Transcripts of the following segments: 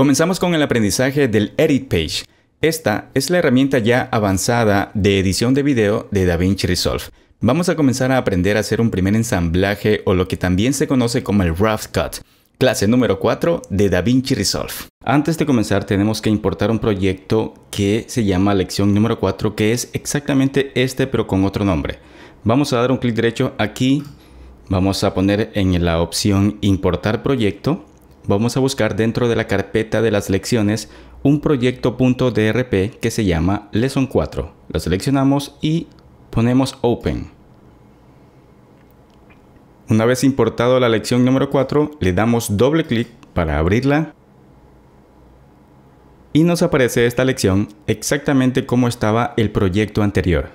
Comenzamos con el aprendizaje del Edit Page. Esta es la herramienta ya avanzada de edición de video de DaVinci Resolve. Vamos a comenzar a aprender a hacer un primer ensamblaje o lo que también se conoce como el Rough Cut. Clase número 4 de DaVinci Resolve. Antes de comenzar tenemos que importar un proyecto que se llama lección número 4 que es exactamente este pero con otro nombre. Vamos a dar un clic derecho aquí, vamos a poner en la opción importar proyecto vamos a buscar dentro de la carpeta de las lecciones un proyecto.drp que se llama Lesson 4. Lo seleccionamos y ponemos Open. Una vez importado la lección número 4, le damos doble clic para abrirla y nos aparece esta lección exactamente como estaba el proyecto anterior.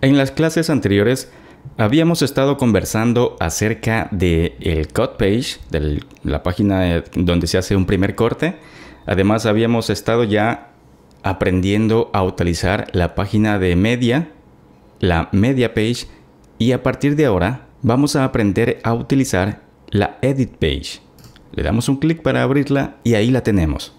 En las clases anteriores Habíamos estado conversando acerca del el cut page, de la página donde se hace un primer corte. Además, habíamos estado ya aprendiendo a utilizar la página de media, la media page, y a partir de ahora vamos a aprender a utilizar la edit page. Le damos un clic para abrirla y ahí la tenemos.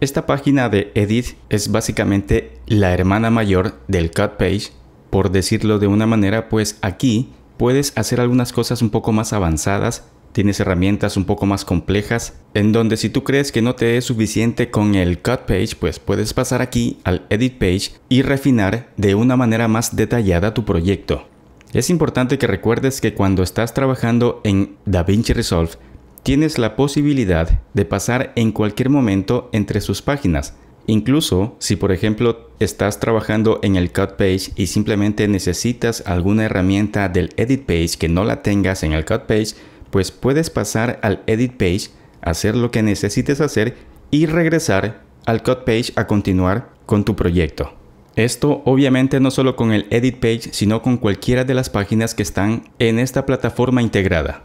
Esta página de edit es básicamente la hermana mayor del cut page por decirlo de una manera, pues aquí puedes hacer algunas cosas un poco más avanzadas, tienes herramientas un poco más complejas, en donde si tú crees que no te es suficiente con el cut page, pues puedes pasar aquí al edit page y refinar de una manera más detallada tu proyecto. Es importante que recuerdes que cuando estás trabajando en DaVinci Resolve, tienes la posibilidad de pasar en cualquier momento entre sus páginas, Incluso si por ejemplo estás trabajando en el cut page y simplemente necesitas alguna herramienta del edit page que no la tengas en el cut page, pues puedes pasar al edit page, hacer lo que necesites hacer y regresar al cut page a continuar con tu proyecto. Esto obviamente no solo con el edit page, sino con cualquiera de las páginas que están en esta plataforma integrada.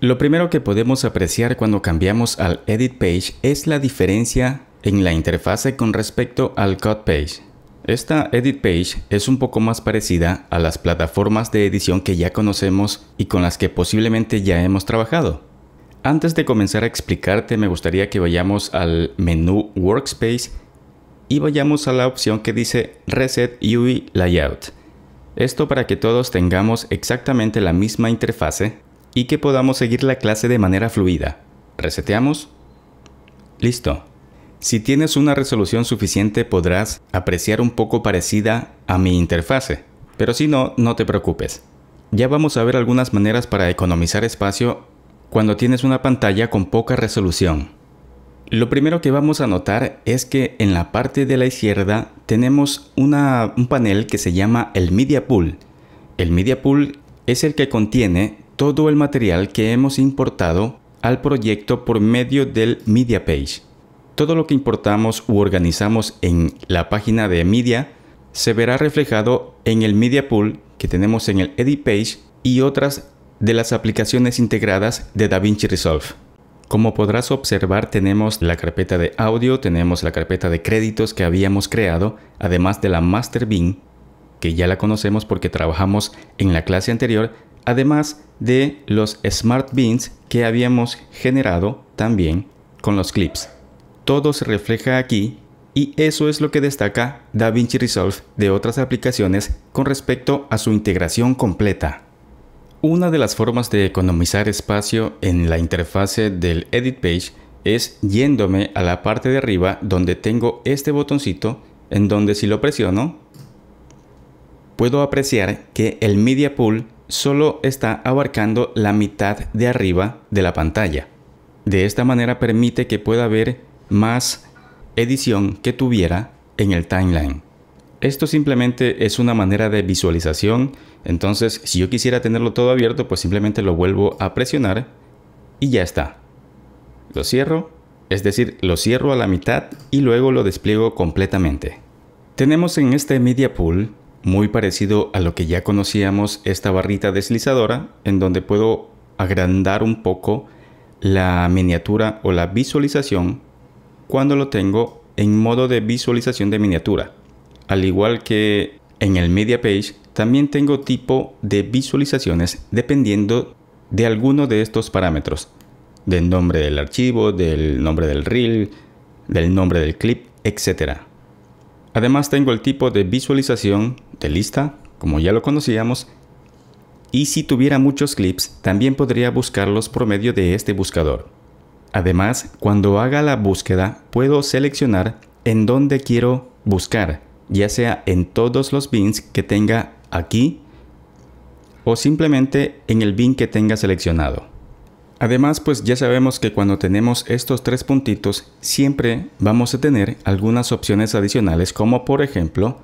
Lo primero que podemos apreciar cuando cambiamos al edit page es la diferencia en la interfase con respecto al Cut Page. Esta Edit Page es un poco más parecida a las plataformas de edición que ya conocemos y con las que posiblemente ya hemos trabajado. Antes de comenzar a explicarte me gustaría que vayamos al menú Workspace y vayamos a la opción que dice Reset UI Layout. Esto para que todos tengamos exactamente la misma interfase y que podamos seguir la clase de manera fluida. Reseteamos. Listo. Si tienes una resolución suficiente podrás apreciar un poco parecida a mi interfase, pero si no, no te preocupes. Ya vamos a ver algunas maneras para economizar espacio cuando tienes una pantalla con poca resolución. Lo primero que vamos a notar es que en la parte de la izquierda tenemos un panel que se llama el Media Pool. El Media Pool es el que contiene todo el material que hemos importado al proyecto por medio del Media Page. Todo lo que importamos u organizamos en la página de Media se verá reflejado en el Media Pool que tenemos en el Edit Page y otras de las aplicaciones integradas de DaVinci Resolve. Como podrás observar, tenemos la carpeta de audio, tenemos la carpeta de créditos que habíamos creado, además de la Master bin que ya la conocemos porque trabajamos en la clase anterior, además de los Smart bins que habíamos generado también con los clips todo se refleja aquí y eso es lo que destaca DaVinci Resolve de otras aplicaciones con respecto a su integración completa. Una de las formas de economizar espacio en la interfase del Edit Page es yéndome a la parte de arriba donde tengo este botoncito en donde si lo presiono puedo apreciar que el Media Pool solo está abarcando la mitad de arriba de la pantalla. De esta manera permite que pueda ver más edición que tuviera en el timeline. Esto simplemente es una manera de visualización, entonces si yo quisiera tenerlo todo abierto, pues simplemente lo vuelvo a presionar y ya está. Lo cierro, es decir, lo cierro a la mitad y luego lo despliego completamente. Tenemos en este Media Pool, muy parecido a lo que ya conocíamos, esta barrita deslizadora, en donde puedo agrandar un poco la miniatura o la visualización cuando lo tengo en modo de visualización de miniatura. Al igual que en el Media Page, también tengo tipo de visualizaciones dependiendo de alguno de estos parámetros. Del nombre del archivo, del nombre del reel, del nombre del clip, etc. Además tengo el tipo de visualización de lista, como ya lo conocíamos, y si tuviera muchos clips, también podría buscarlos por medio de este buscador. Además, cuando haga la búsqueda, puedo seleccionar en dónde quiero buscar, ya sea en todos los bins que tenga aquí o simplemente en el bin que tenga seleccionado. Además, pues ya sabemos que cuando tenemos estos tres puntitos, siempre vamos a tener algunas opciones adicionales, como por ejemplo,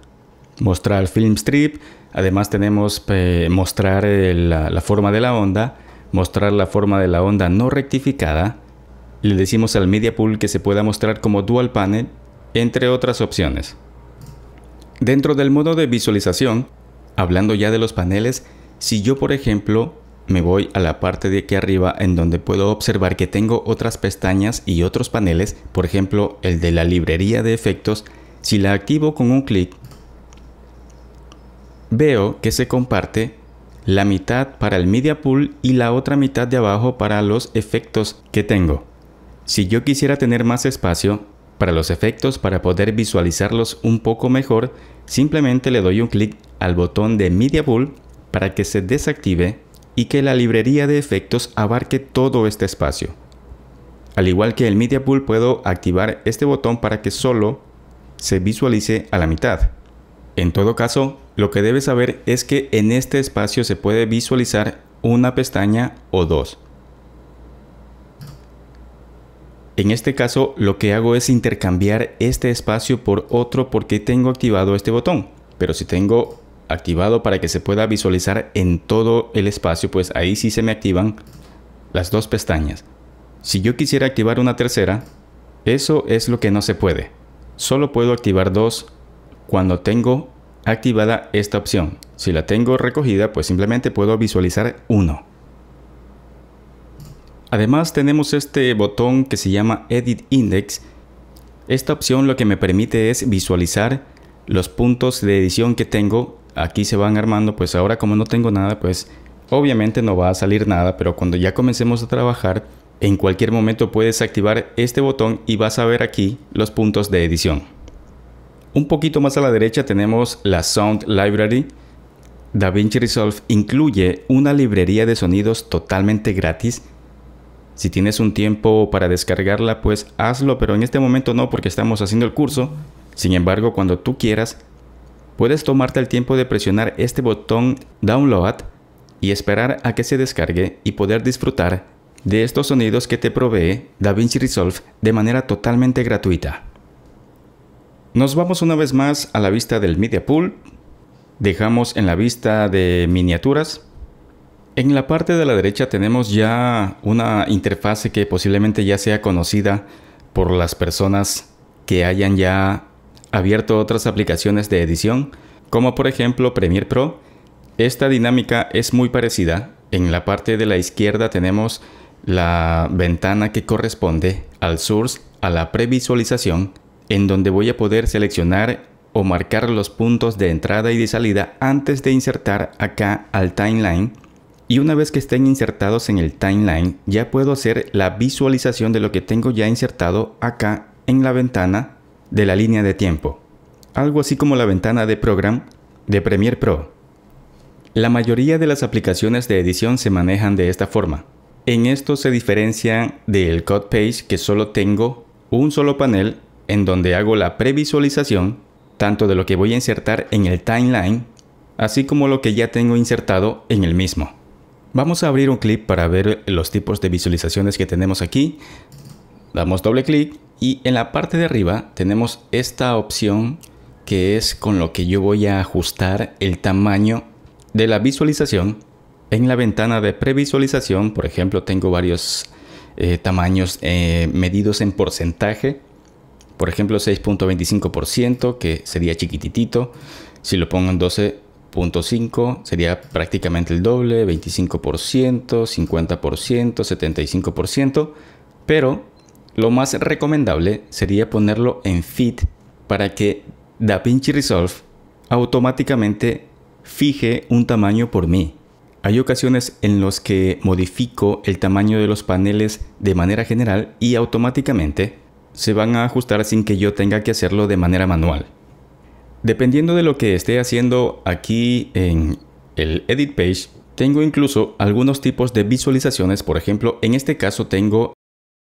mostrar film strip, además tenemos mostrar la forma de la onda, mostrar la forma de la onda no rectificada, le decimos al media pool que se pueda mostrar como dual panel, entre otras opciones. Dentro del modo de visualización, hablando ya de los paneles, si yo por ejemplo me voy a la parte de aquí arriba en donde puedo observar que tengo otras pestañas y otros paneles, por ejemplo el de la librería de efectos, si la activo con un clic, veo que se comparte la mitad para el media pool y la otra mitad de abajo para los efectos que tengo. Si yo quisiera tener más espacio para los efectos para poder visualizarlos un poco mejor, simplemente le doy un clic al botón de Media Pool para que se desactive y que la librería de efectos abarque todo este espacio. Al igual que el Media Pool puedo activar este botón para que solo se visualice a la mitad. En todo caso, lo que debes saber es que en este espacio se puede visualizar una pestaña o dos. En este caso lo que hago es intercambiar este espacio por otro porque tengo activado este botón. Pero si tengo activado para que se pueda visualizar en todo el espacio, pues ahí sí se me activan las dos pestañas. Si yo quisiera activar una tercera, eso es lo que no se puede. Solo puedo activar dos cuando tengo activada esta opción. Si la tengo recogida, pues simplemente puedo visualizar uno. Además tenemos este botón que se llama Edit Index. Esta opción lo que me permite es visualizar los puntos de edición que tengo. Aquí se van armando, pues ahora como no tengo nada, pues obviamente no va a salir nada, pero cuando ya comencemos a trabajar, en cualquier momento puedes activar este botón y vas a ver aquí los puntos de edición. Un poquito más a la derecha tenemos la Sound Library. DaVinci Resolve incluye una librería de sonidos totalmente gratis si tienes un tiempo para descargarla, pues hazlo, pero en este momento no porque estamos haciendo el curso. Sin embargo, cuando tú quieras, puedes tomarte el tiempo de presionar este botón Download y esperar a que se descargue y poder disfrutar de estos sonidos que te provee DaVinci Resolve de manera totalmente gratuita. Nos vamos una vez más a la vista del Media Pool. Dejamos en la vista de miniaturas en la parte de la derecha tenemos ya una interfase que posiblemente ya sea conocida por las personas que hayan ya abierto otras aplicaciones de edición, como por ejemplo Premiere Pro. Esta dinámica es muy parecida. En la parte de la izquierda tenemos la ventana que corresponde al source, a la previsualización, en donde voy a poder seleccionar o marcar los puntos de entrada y de salida antes de insertar acá al timeline y una vez que estén insertados en el timeline ya puedo hacer la visualización de lo que tengo ya insertado acá en la ventana de la línea de tiempo, algo así como la ventana de program de Premiere Pro. La mayoría de las aplicaciones de edición se manejan de esta forma. En esto se diferencia del Cut Page que solo tengo un solo panel en donde hago la previsualización tanto de lo que voy a insertar en el timeline así como lo que ya tengo insertado en el mismo. Vamos a abrir un clip para ver los tipos de visualizaciones que tenemos aquí. Damos doble clic y en la parte de arriba tenemos esta opción que es con lo que yo voy a ajustar el tamaño de la visualización. En la ventana de previsualización, por ejemplo, tengo varios eh, tamaños eh, medidos en porcentaje. Por ejemplo, 6.25%, que sería chiquititito. Si lo pongo en 12, 0.5 sería prácticamente el doble, 25%, 50%, 75%, pero lo más recomendable sería ponerlo en Fit para que DaVinci Resolve automáticamente fije un tamaño por mí. Hay ocasiones en los que modifico el tamaño de los paneles de manera general y automáticamente se van a ajustar sin que yo tenga que hacerlo de manera manual. Dependiendo de lo que esté haciendo aquí en el edit page, tengo incluso algunos tipos de visualizaciones. Por ejemplo, en este caso tengo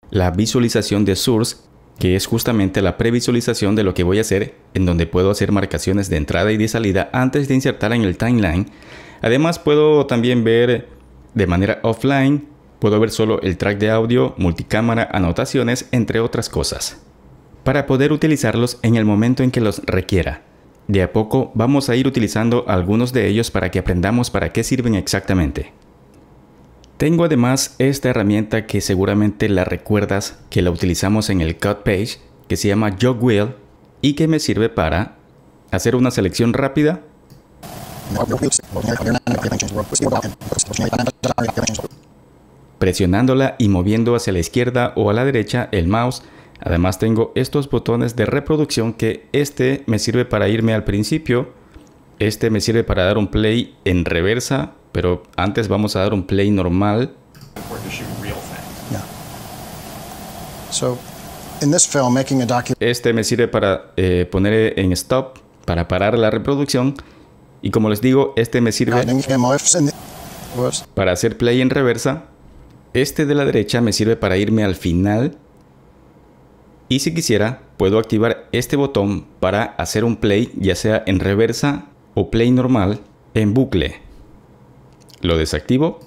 la visualización de source, que es justamente la previsualización de lo que voy a hacer, en donde puedo hacer marcaciones de entrada y de salida antes de insertar en el timeline. Además, puedo también ver de manera offline, puedo ver solo el track de audio, multicámara, anotaciones, entre otras cosas, para poder utilizarlos en el momento en que los requiera. De a poco vamos a ir utilizando algunos de ellos para que aprendamos para qué sirven exactamente. Tengo además esta herramienta que seguramente la recuerdas que la utilizamos en el Cut Page que se llama Jog Wheel y que me sirve para hacer una selección rápida presionándola y moviendo hacia la izquierda o a la derecha el mouse Además tengo estos botones de reproducción que este me sirve para irme al principio, este me sirve para dar un play en reversa, pero antes vamos a dar un play normal. Este me sirve para eh, poner en stop, para parar la reproducción. Y como les digo, este me sirve para hacer play en reversa. Este de la derecha me sirve para irme al final y si quisiera, puedo activar este botón para hacer un play ya sea en reversa o play normal en bucle. Lo desactivo.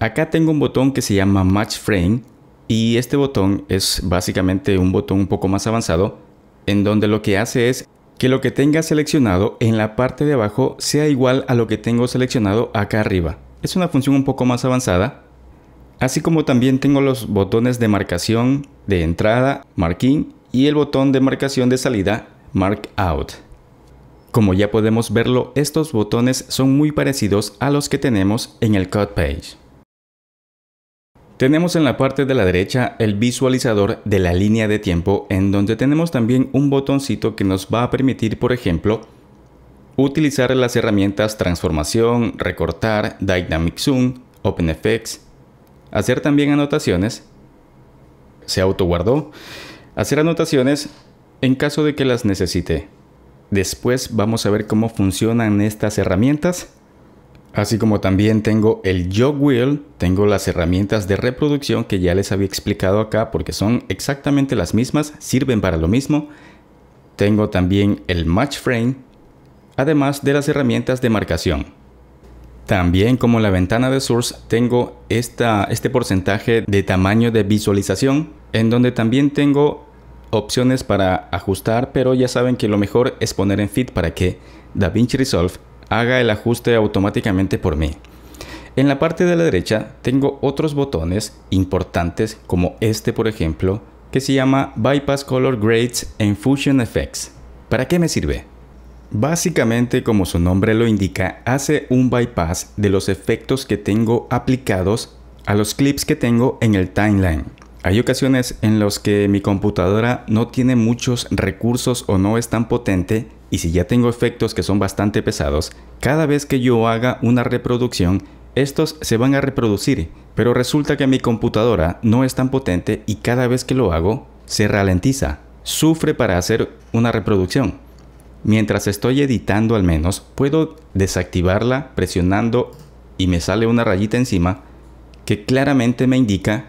Acá tengo un botón que se llama Match Frame y este botón es básicamente un botón un poco más avanzado en donde lo que hace es que lo que tenga seleccionado en la parte de abajo sea igual a lo que tengo seleccionado acá arriba. Es una función un poco más avanzada, Así como también tengo los botones de marcación de entrada, mark y el botón de marcación de salida, mark out. Como ya podemos verlo, estos botones son muy parecidos a los que tenemos en el Cut Page. Tenemos en la parte de la derecha el visualizador de la línea de tiempo en donde tenemos también un botoncito que nos va a permitir, por ejemplo, utilizar las herramientas transformación, recortar, dynamic zoom, OpenFX, hacer también anotaciones, se autoguardó, hacer anotaciones en caso de que las necesite. Después vamos a ver cómo funcionan estas herramientas. Así como también tengo el Jog Wheel, tengo las herramientas de reproducción que ya les había explicado acá porque son exactamente las mismas, sirven para lo mismo. Tengo también el Match Frame, además de las herramientas de marcación. También como la ventana de source tengo este porcentaje de tamaño de visualización en donde también tengo opciones para ajustar pero ya saben que lo mejor es poner en fit para que DaVinci Resolve haga el ajuste automáticamente por mí. En la parte de la derecha tengo otros botones importantes como este por ejemplo que se llama Bypass Color Grades en Fusion Effects. ¿Para qué me sirve? Básicamente, como su nombre lo indica, hace un bypass de los efectos que tengo aplicados a los clips que tengo en el timeline. Hay ocasiones en las que mi computadora no tiene muchos recursos o no es tan potente y si ya tengo efectos que son bastante pesados, cada vez que yo haga una reproducción, estos se van a reproducir, pero resulta que mi computadora no es tan potente y cada vez que lo hago, se ralentiza, sufre para hacer una reproducción. Mientras estoy editando al menos, puedo desactivarla presionando y me sale una rayita encima que claramente me indica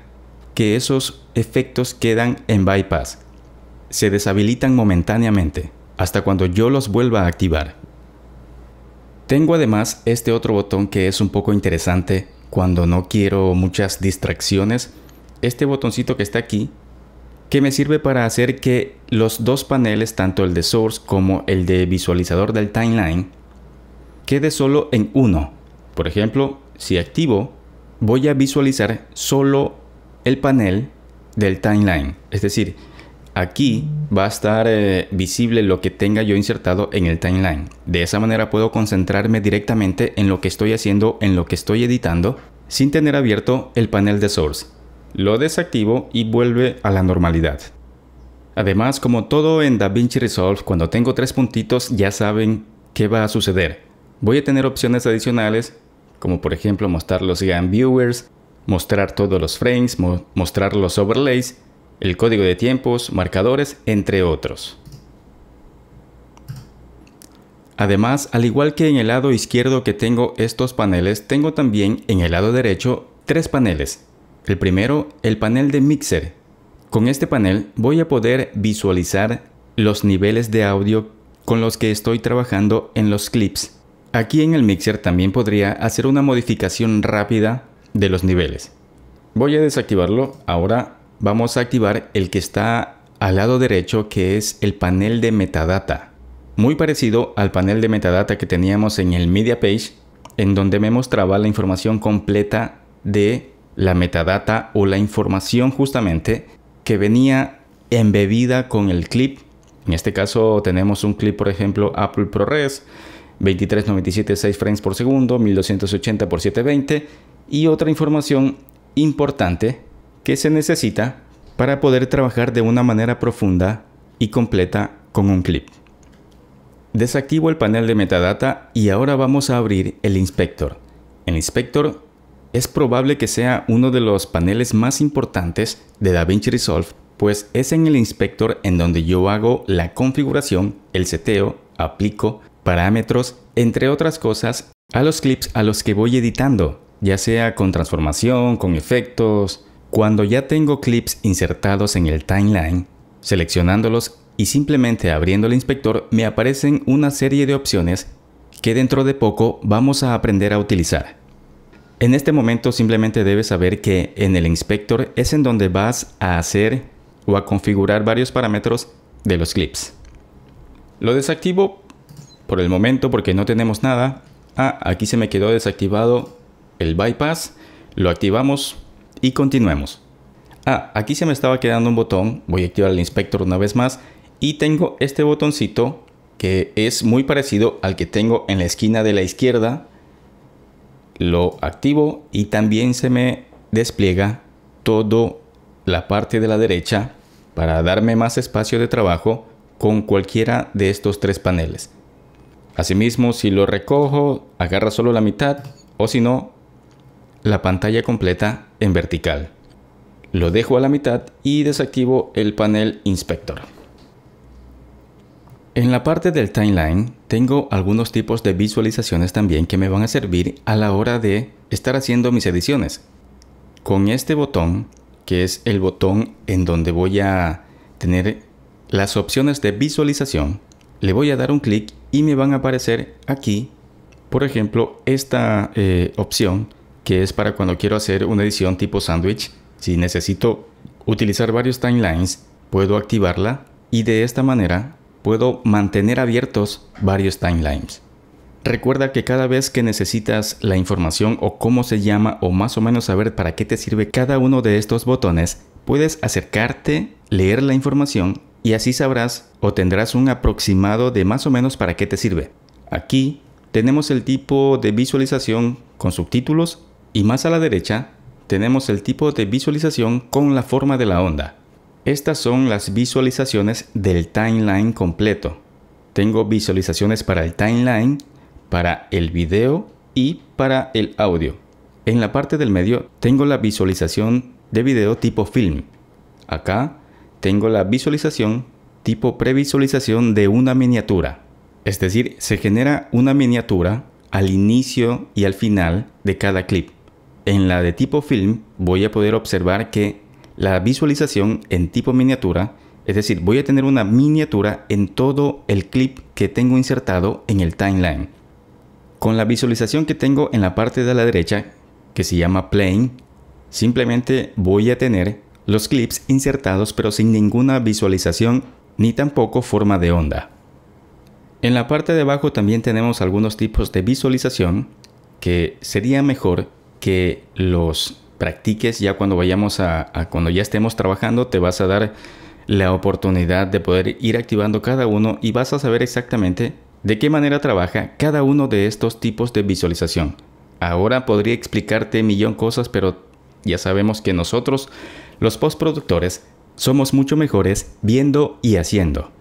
que esos efectos quedan en bypass. Se deshabilitan momentáneamente hasta cuando yo los vuelva a activar. Tengo además este otro botón que es un poco interesante cuando no quiero muchas distracciones. Este botoncito que está aquí que me sirve para hacer que los dos paneles, tanto el de source como el de visualizador del timeline, quede solo en uno. Por ejemplo, si activo, voy a visualizar solo el panel del timeline. Es decir, aquí va a estar eh, visible lo que tenga yo insertado en el timeline. De esa manera puedo concentrarme directamente en lo que estoy haciendo, en lo que estoy editando, sin tener abierto el panel de source lo desactivo y vuelve a la normalidad. Además, como todo en DaVinci Resolve, cuando tengo tres puntitos ya saben qué va a suceder. Voy a tener opciones adicionales, como por ejemplo mostrar los GAN viewers, mostrar todos los frames, mostrar los overlays, el código de tiempos, marcadores, entre otros. Además, al igual que en el lado izquierdo que tengo estos paneles, tengo también en el lado derecho tres paneles, el primero, el panel de mixer. Con este panel voy a poder visualizar los niveles de audio con los que estoy trabajando en los clips. Aquí en el mixer también podría hacer una modificación rápida de los niveles. Voy a desactivarlo. Ahora vamos a activar el que está al lado derecho que es el panel de metadata. Muy parecido al panel de metadata que teníamos en el media page en donde me mostraba la información completa de la metadata o la información justamente que venía embebida con el clip. En este caso tenemos un clip, por ejemplo, Apple ProRes 2397 6 frames por segundo, 1280 x 720 y otra información importante que se necesita para poder trabajar de una manera profunda y completa con un clip. Desactivo el panel de metadata y ahora vamos a abrir el inspector. El inspector es probable que sea uno de los paneles más importantes de DaVinci Resolve, pues es en el inspector en donde yo hago la configuración, el seteo, aplico parámetros, entre otras cosas, a los clips a los que voy editando, ya sea con transformación, con efectos. Cuando ya tengo clips insertados en el timeline, seleccionándolos y simplemente abriendo el inspector me aparecen una serie de opciones que dentro de poco vamos a aprender a utilizar. En este momento simplemente debes saber que en el inspector es en donde vas a hacer o a configurar varios parámetros de los clips. Lo desactivo por el momento porque no tenemos nada. Ah, aquí se me quedó desactivado el bypass. Lo activamos y continuemos. Ah, aquí se me estaba quedando un botón. Voy a activar el inspector una vez más. Y tengo este botoncito que es muy parecido al que tengo en la esquina de la izquierda lo activo y también se me despliega toda la parte de la derecha para darme más espacio de trabajo con cualquiera de estos tres paneles. Asimismo, si lo recojo, agarra solo la mitad o si no, la pantalla completa en vertical. Lo dejo a la mitad y desactivo el panel inspector. En la parte del timeline tengo algunos tipos de visualizaciones también que me van a servir a la hora de estar haciendo mis ediciones. Con este botón, que es el botón en donde voy a tener las opciones de visualización, le voy a dar un clic y me van a aparecer aquí, por ejemplo, esta eh, opción que es para cuando quiero hacer una edición tipo sándwich. Si necesito utilizar varios timelines, puedo activarla y de esta manera puedo mantener abiertos varios timelines. Recuerda que cada vez que necesitas la información o cómo se llama o más o menos saber para qué te sirve cada uno de estos botones, puedes acercarte, leer la información y así sabrás o tendrás un aproximado de más o menos para qué te sirve. Aquí tenemos el tipo de visualización con subtítulos y más a la derecha tenemos el tipo de visualización con la forma de la onda. Estas son las visualizaciones del timeline completo. Tengo visualizaciones para el timeline, para el video y para el audio. En la parte del medio tengo la visualización de video tipo film. Acá tengo la visualización tipo previsualización de una miniatura. Es decir, se genera una miniatura al inicio y al final de cada clip. En la de tipo film voy a poder observar que la visualización en tipo miniatura, es decir, voy a tener una miniatura en todo el clip que tengo insertado en el timeline. Con la visualización que tengo en la parte de la derecha, que se llama plane, simplemente voy a tener los clips insertados pero sin ninguna visualización ni tampoco forma de onda. En la parte de abajo también tenemos algunos tipos de visualización que sería mejor que los practiques, ya cuando vayamos a, cuando ya estemos trabajando, te vas a dar la oportunidad de poder ir activando cada uno y vas a saber exactamente de qué manera trabaja cada uno de estos tipos de visualización. Ahora podría explicarte millón cosas, pero ya sabemos que nosotros, los postproductores, somos mucho mejores viendo y haciendo.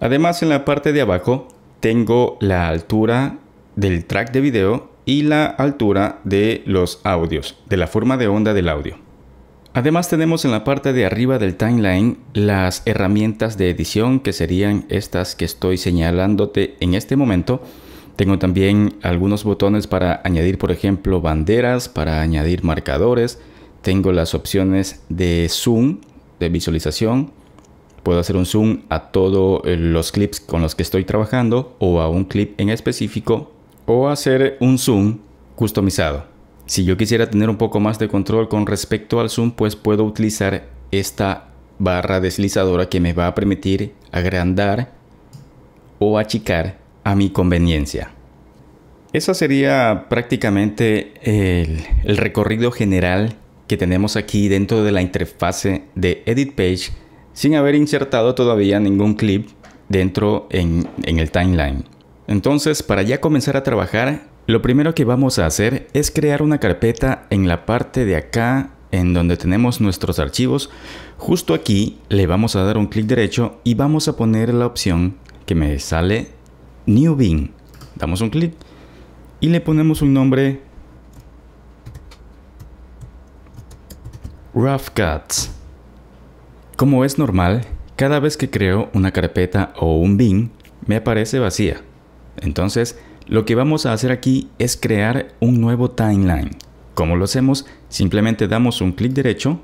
Además, en la parte de abajo tengo la altura del track de video y la altura de los audios, de la forma de onda del audio. Además tenemos en la parte de arriba del timeline las herramientas de edición que serían estas que estoy señalándote en este momento. Tengo también algunos botones para añadir por ejemplo banderas, para añadir marcadores. Tengo las opciones de zoom, de visualización. Puedo hacer un zoom a todos los clips con los que estoy trabajando o a un clip en específico o hacer un zoom customizado. Si yo quisiera tener un poco más de control con respecto al zoom, pues puedo utilizar esta barra deslizadora que me va a permitir agrandar o achicar a mi conveniencia. esa sería prácticamente el, recorrido general que tenemos aquí dentro de la interfase de Edit Page sin haber insertado todavía ningún clip dentro en, en el timeline. Entonces, para ya comenzar a trabajar, lo primero que vamos a hacer es crear una carpeta en la parte de acá en donde tenemos nuestros archivos. Justo aquí le vamos a dar un clic derecho y vamos a poner la opción que me sale New Bin. Damos un clic y le ponemos un nombre Rough Cuts. Como es normal, cada vez que creo una carpeta o un bin, me aparece vacía. Entonces, lo que vamos a hacer aquí es crear un nuevo timeline. como lo hacemos? Simplemente damos un clic derecho,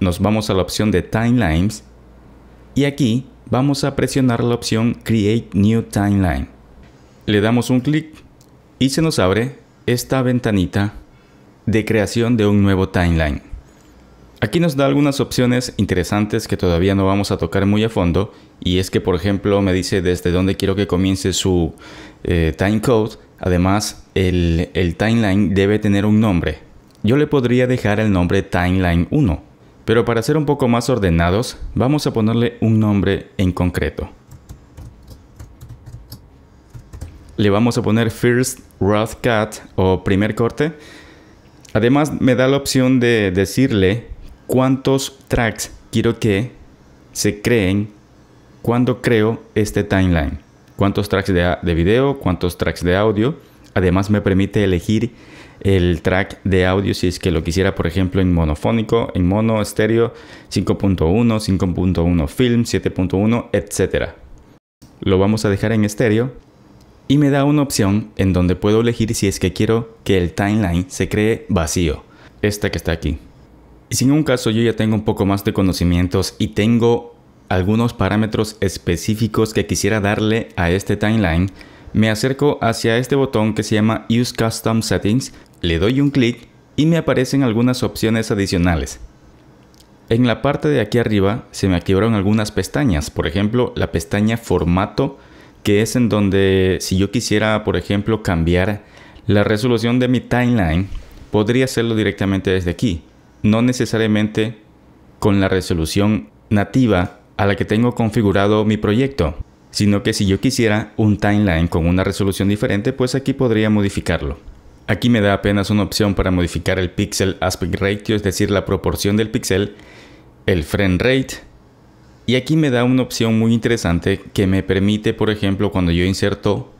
nos vamos a la opción de Timelines y aquí vamos a presionar la opción Create New Timeline. Le damos un clic y se nos abre esta ventanita de creación de un nuevo timeline. Aquí nos da algunas opciones interesantes que todavía no vamos a tocar muy a fondo y es que por ejemplo me dice desde dónde quiero que comience su eh, Time Code. Además el, el timeline debe tener un nombre. Yo le podría dejar el nombre timeline 1, pero para ser un poco más ordenados vamos a ponerle un nombre en concreto. Le vamos a poner first rough cut o primer corte Además me da la opción de decirle cuántos tracks quiero que se creen cuando creo este timeline. Cuántos tracks de, video, cuántos tracks de audio. Además me permite elegir el track de audio si es que lo quisiera, por ejemplo, en monofónico, en mono, estéreo, 5.1, 5.1 film, 7.1, etc. Lo vamos a dejar en estéreo y me da una opción en donde puedo elegir si es que quiero que el timeline se cree vacío, esta que está aquí. Y si en un caso yo ya tengo un poco más de conocimientos y tengo algunos parámetros específicos que quisiera darle a este timeline, me acerco hacia este botón que se llama Use Custom Settings, le doy un clic y me aparecen algunas opciones adicionales. En la parte de aquí arriba se me activaron algunas pestañas, por ejemplo la pestaña Formato, que es en donde si yo quisiera, por ejemplo, cambiar la resolución de mi timeline, podría hacerlo directamente desde aquí no necesariamente con la resolución nativa a la que tengo configurado mi proyecto, sino que si yo quisiera un timeline con una resolución diferente, pues aquí podría modificarlo. Aquí me da apenas una opción para modificar el pixel aspect ratio, es decir, la proporción del pixel, el frame rate, y aquí me da una opción muy interesante que me permite, por ejemplo, cuando yo inserto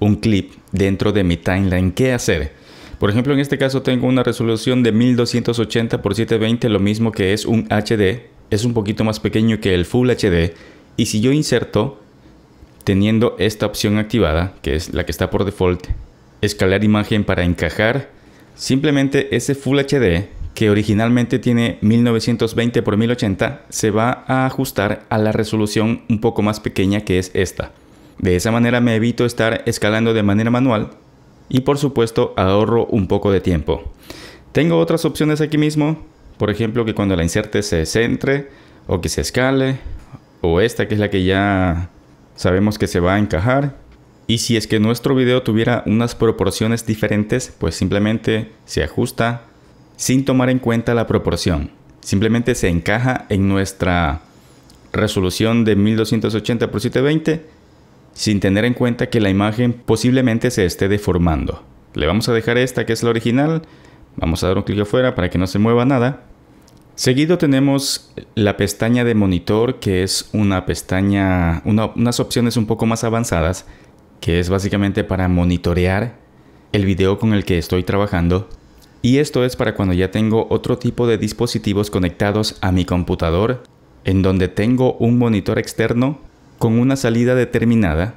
un clip dentro de mi timeline, ¿qué hacer? Por ejemplo, en este caso tengo una resolución de 1280 x 720, lo mismo que es un HD, es un poquito más pequeño que el Full HD, y si yo inserto, teniendo esta opción activada, que es la que está por default, escalar imagen para encajar, simplemente ese Full HD que originalmente tiene 1920 x 1080 se va a ajustar a la resolución un poco más pequeña que es esta. De esa manera me evito estar escalando de manera manual y por supuesto ahorro un poco de tiempo. Tengo otras opciones aquí mismo, por ejemplo que cuando la inserte se centre o que se escale o esta que es la que ya sabemos que se va a encajar. Y si es que nuestro video tuviera unas proporciones diferentes, pues simplemente se ajusta sin tomar en cuenta la proporción. Simplemente se encaja en nuestra resolución de 1280 x 720 sin tener en cuenta que la imagen posiblemente se esté deformando. Le vamos a dejar esta que es la original, vamos a dar un clic afuera para que no se mueva nada. Seguido tenemos la pestaña de monitor que es una pestaña, unas opciones un poco más avanzadas que es básicamente para monitorear el video con el que estoy trabajando y esto es para cuando ya tengo otro tipo de dispositivos conectados a mi computador en donde tengo un monitor externo con una salida determinada.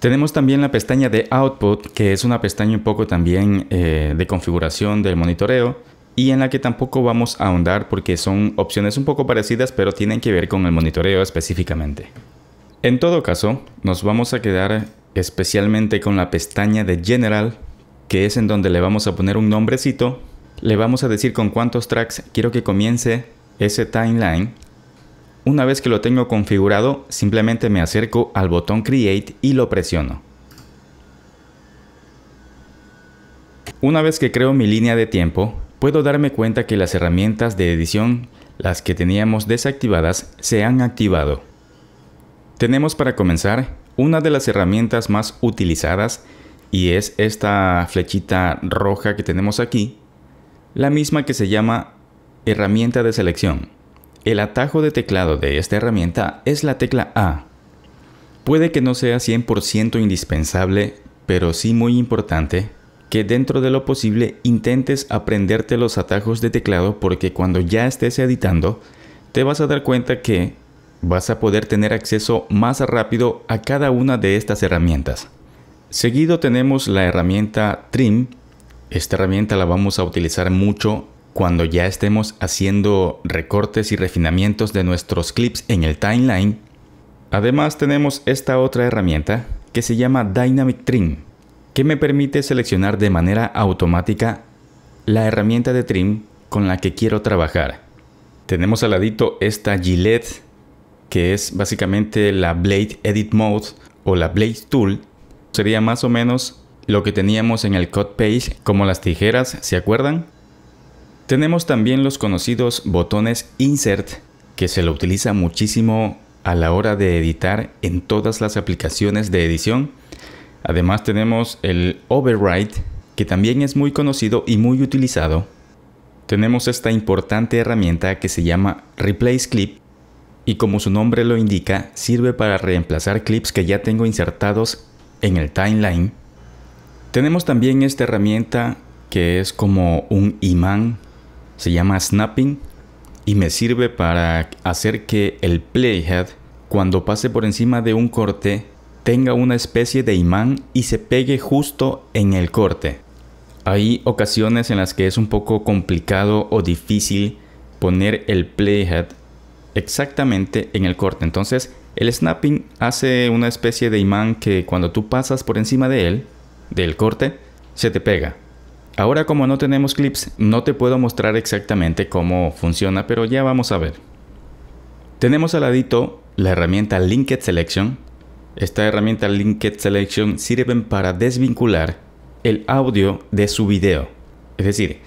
Tenemos también la pestaña de Output, que es una pestaña un poco también eh, de configuración del monitoreo y en la que tampoco vamos a ahondar porque son opciones un poco parecidas pero tienen que ver con el monitoreo específicamente. En todo caso, nos vamos a quedar especialmente con la pestaña de General, que es en donde le vamos a poner un nombrecito, le vamos a decir con cuántos tracks quiero que comience ese timeline una vez que lo tengo configurado, simplemente me acerco al botón Create y lo presiono. Una vez que creo mi línea de tiempo, puedo darme cuenta que las herramientas de edición, las que teníamos desactivadas, se han activado. Tenemos para comenzar una de las herramientas más utilizadas y es esta flechita roja que tenemos aquí, la misma que se llama herramienta de selección. El atajo de teclado de esta herramienta es la tecla A. Puede que no sea 100% indispensable, pero sí muy importante que dentro de lo posible intentes aprenderte los atajos de teclado porque cuando ya estés editando, te vas a dar cuenta que vas a poder tener acceso más rápido a cada una de estas herramientas. Seguido tenemos la herramienta Trim. Esta herramienta la vamos a utilizar mucho cuando ya estemos haciendo recortes y refinamientos de nuestros clips en el timeline. Además tenemos esta otra herramienta que se llama Dynamic Trim, que me permite seleccionar de manera automática la herramienta de trim con la que quiero trabajar. Tenemos al ladito esta Gillette, que es básicamente la Blade Edit Mode o la Blade Tool. Sería más o menos lo que teníamos en el Cut Page, como las tijeras, ¿se acuerdan? Tenemos también los conocidos botones insert, que se lo utiliza muchísimo a la hora de editar en todas las aplicaciones de edición. Además tenemos el override, que también es muy conocido y muy utilizado. Tenemos esta importante herramienta que se llama Replace Clip y como su nombre lo indica, sirve para reemplazar clips que ya tengo insertados en el timeline. Tenemos también esta herramienta que es como un imán se llama snapping y me sirve para hacer que el playhead cuando pase por encima de un corte tenga una especie de imán y se pegue justo en el corte. Hay ocasiones en las que es un poco complicado o difícil poner el playhead exactamente en el corte. Entonces el snapping hace una especie de imán que cuando tú pasas por encima de él, del corte, se te pega. Ahora como no tenemos clips, no te puedo mostrar exactamente cómo funciona, pero ya vamos a ver. Tenemos al ladito la herramienta Linked Selection. Esta herramienta Linked Selection sirve para desvincular el audio de su video. Es decir,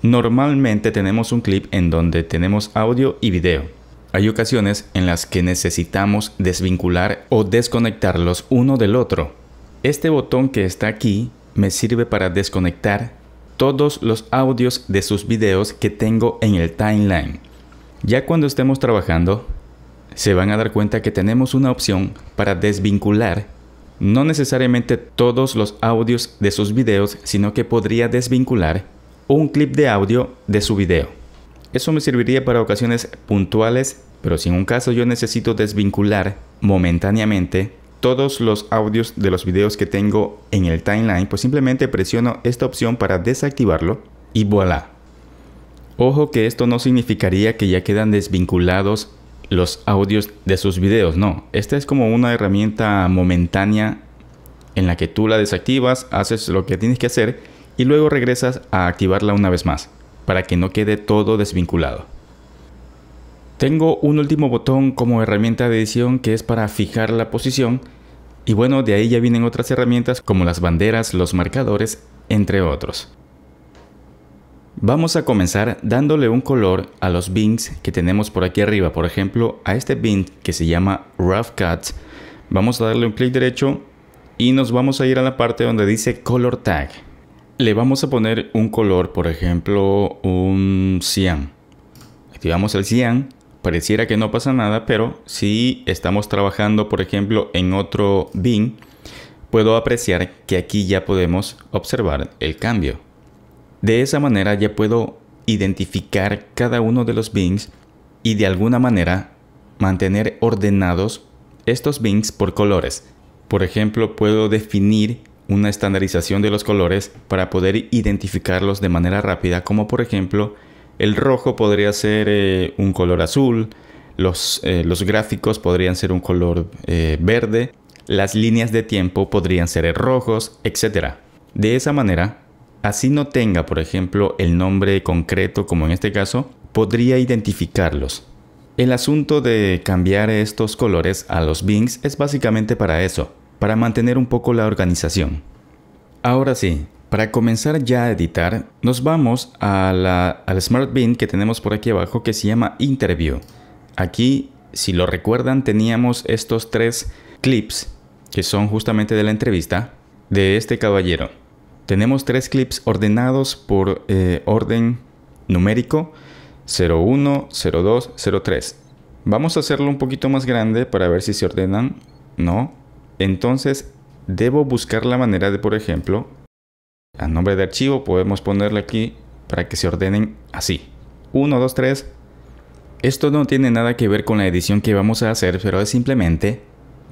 normalmente tenemos un clip en donde tenemos audio y video. Hay ocasiones en las que necesitamos desvincular o desconectarlos uno del otro. Este botón que está aquí me sirve para desconectar todos los audios de sus videos que tengo en el timeline. Ya cuando estemos trabajando, se van a dar cuenta que tenemos una opción para desvincular no necesariamente todos los audios de sus videos, sino que podría desvincular un clip de audio de su video. Eso me serviría para ocasiones puntuales, pero si en un caso yo necesito desvincular momentáneamente todos los audios de los videos que tengo en el timeline, pues simplemente presiono esta opción para desactivarlo y voilà. Ojo que esto no significaría que ya quedan desvinculados los audios de sus videos, no. Esta es como una herramienta momentánea en la que tú la desactivas, haces lo que tienes que hacer y luego regresas a activarla una vez más para que no quede todo desvinculado. Tengo un último botón como herramienta de edición que es para fijar la posición y bueno, de ahí ya vienen otras herramientas como las banderas, los marcadores, entre otros. Vamos a comenzar dándole un color a los bins que tenemos por aquí arriba. Por ejemplo, a este bin que se llama Rough Cuts. Vamos a darle un clic derecho y nos vamos a ir a la parte donde dice Color Tag. Le vamos a poner un color, por ejemplo, un cian. Activamos el cian pareciera que no pasa nada, pero si estamos trabajando, por ejemplo, en otro bin, puedo apreciar que aquí ya podemos observar el cambio. De esa manera ya puedo identificar cada uno de los bins y de alguna manera mantener ordenados estos bins por colores. Por ejemplo, puedo definir una estandarización de los colores para poder identificarlos de manera rápida, como por ejemplo el rojo podría ser eh, un color azul, eh, los, gráficos podrían ser un color eh, verde, las líneas de tiempo podrían ser rojos, etc. De esa manera, así no tenga, por ejemplo, el nombre concreto como en este caso, podría identificarlos. El asunto de cambiar estos colores a los bings es básicamente para eso, para mantener un poco la organización. Ahora sí, para comenzar ya a editar, nos vamos al Smart Bin que tenemos por aquí abajo que se llama Interview. Aquí, si lo recuerdan, teníamos estos tres clips que son justamente de la entrevista de este caballero. Tenemos tres clips ordenados por eh, orden numérico 01, 02, 03. Vamos a hacerlo un poquito más grande para ver si se ordenan. No. Entonces, debo buscar la manera de, por ejemplo, a nombre de archivo podemos ponerle aquí para que se ordenen así. 1, 2, 3. Esto no tiene nada que ver con la edición que vamos a hacer, pero es simplemente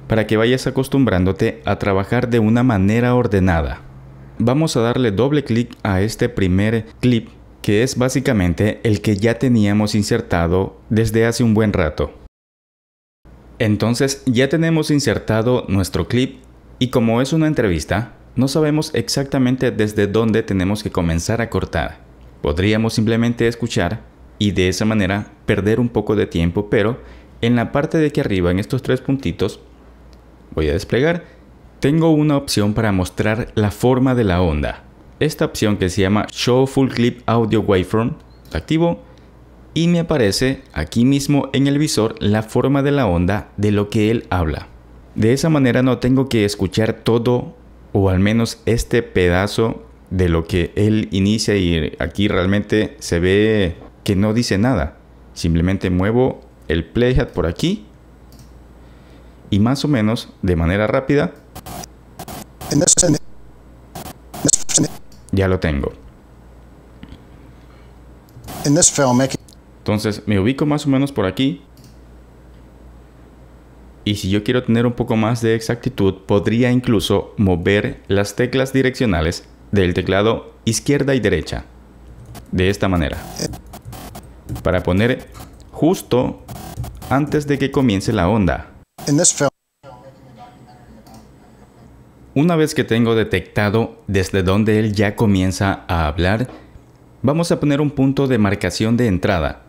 para que vayas acostumbrándote a trabajar de una manera ordenada. Vamos a darle doble clic a este primer clip, que es básicamente el que ya teníamos insertado desde hace un buen rato. Entonces ya tenemos insertado nuestro clip y como es una entrevista, no sabemos exactamente desde dónde tenemos que comenzar a cortar. Podríamos simplemente escuchar y de esa manera perder un poco de tiempo, pero en la parte de aquí arriba, en estos tres puntitos, voy a desplegar, tengo una opción para mostrar la forma de la onda. Esta opción que se llama Show Full Clip Audio Waveform, la activo y me aparece aquí mismo en el visor la forma de la onda de lo que él habla. De esa manera no tengo que escuchar todo o al menos este pedazo de lo que él inicia y aquí realmente se ve que no dice nada. Simplemente muevo el playhead por aquí y más o menos de manera rápida ya lo tengo. Este Entonces me ubico más o menos por aquí y si yo quiero tener un poco más de exactitud, podría incluso mover las teclas direccionales del teclado izquierda y derecha. De esta manera. Para poner justo antes de que comience la onda. Una vez que tengo detectado desde donde él ya comienza a hablar, vamos a poner un punto de marcación de entrada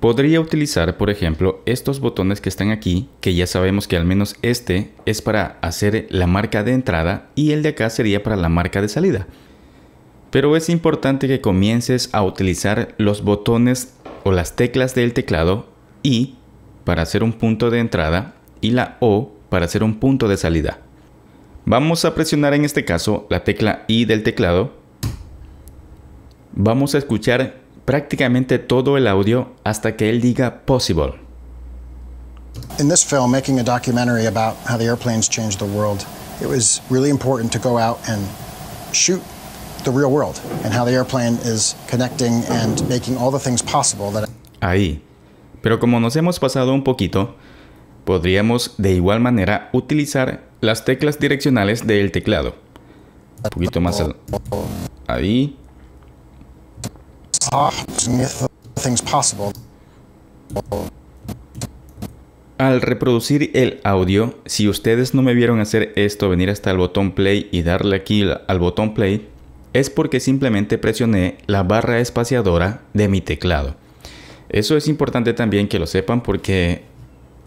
Podría utilizar, por ejemplo, estos botones que están aquí, que ya sabemos que al menos este es para hacer la marca de entrada y el de acá sería para la marca de salida. Pero es importante que comiences a utilizar los botones o las teclas del teclado I para hacer un punto de entrada y la O para hacer un punto de salida. Vamos a presionar en este caso la tecla I del teclado. Vamos a escuchar prácticamente todo el audio hasta que él diga possible. In this film, making a documentary about how the airplanes changed the world, it was really important to go out and shoot the real world and how the airplane is connecting and making all the things possible that. Ahí. Pero como nos hemos pasado un poquito, podríamos de igual manera utilizar las teclas direccionales del teclado. Un poquito más al... ahí al reproducir el audio, si ustedes no me vieron hacer esto, venir hasta el botón play y darle aquí al botón play, es porque simplemente presioné la barra espaciadora de mi teclado. Eso es importante también que lo sepan porque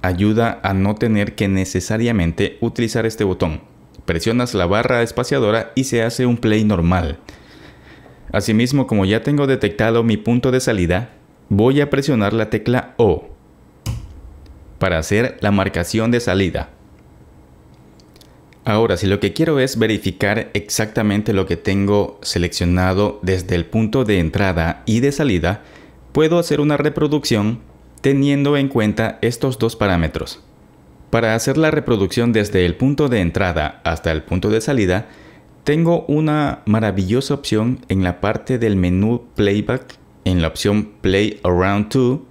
ayuda a no tener que necesariamente utilizar este botón. Presionas la barra espaciadora y se hace un play normal. Asimismo, como ya tengo detectado mi punto de salida, voy a presionar la tecla O para hacer la marcación de salida. Ahora, si lo que quiero es verificar exactamente lo que tengo seleccionado desde el punto de entrada y de salida, puedo hacer una reproducción teniendo en cuenta estos dos parámetros. Para hacer la reproducción desde el punto de entrada hasta el punto de salida, tengo una maravillosa opción en la parte del menú Playback, en la opción Play Around To,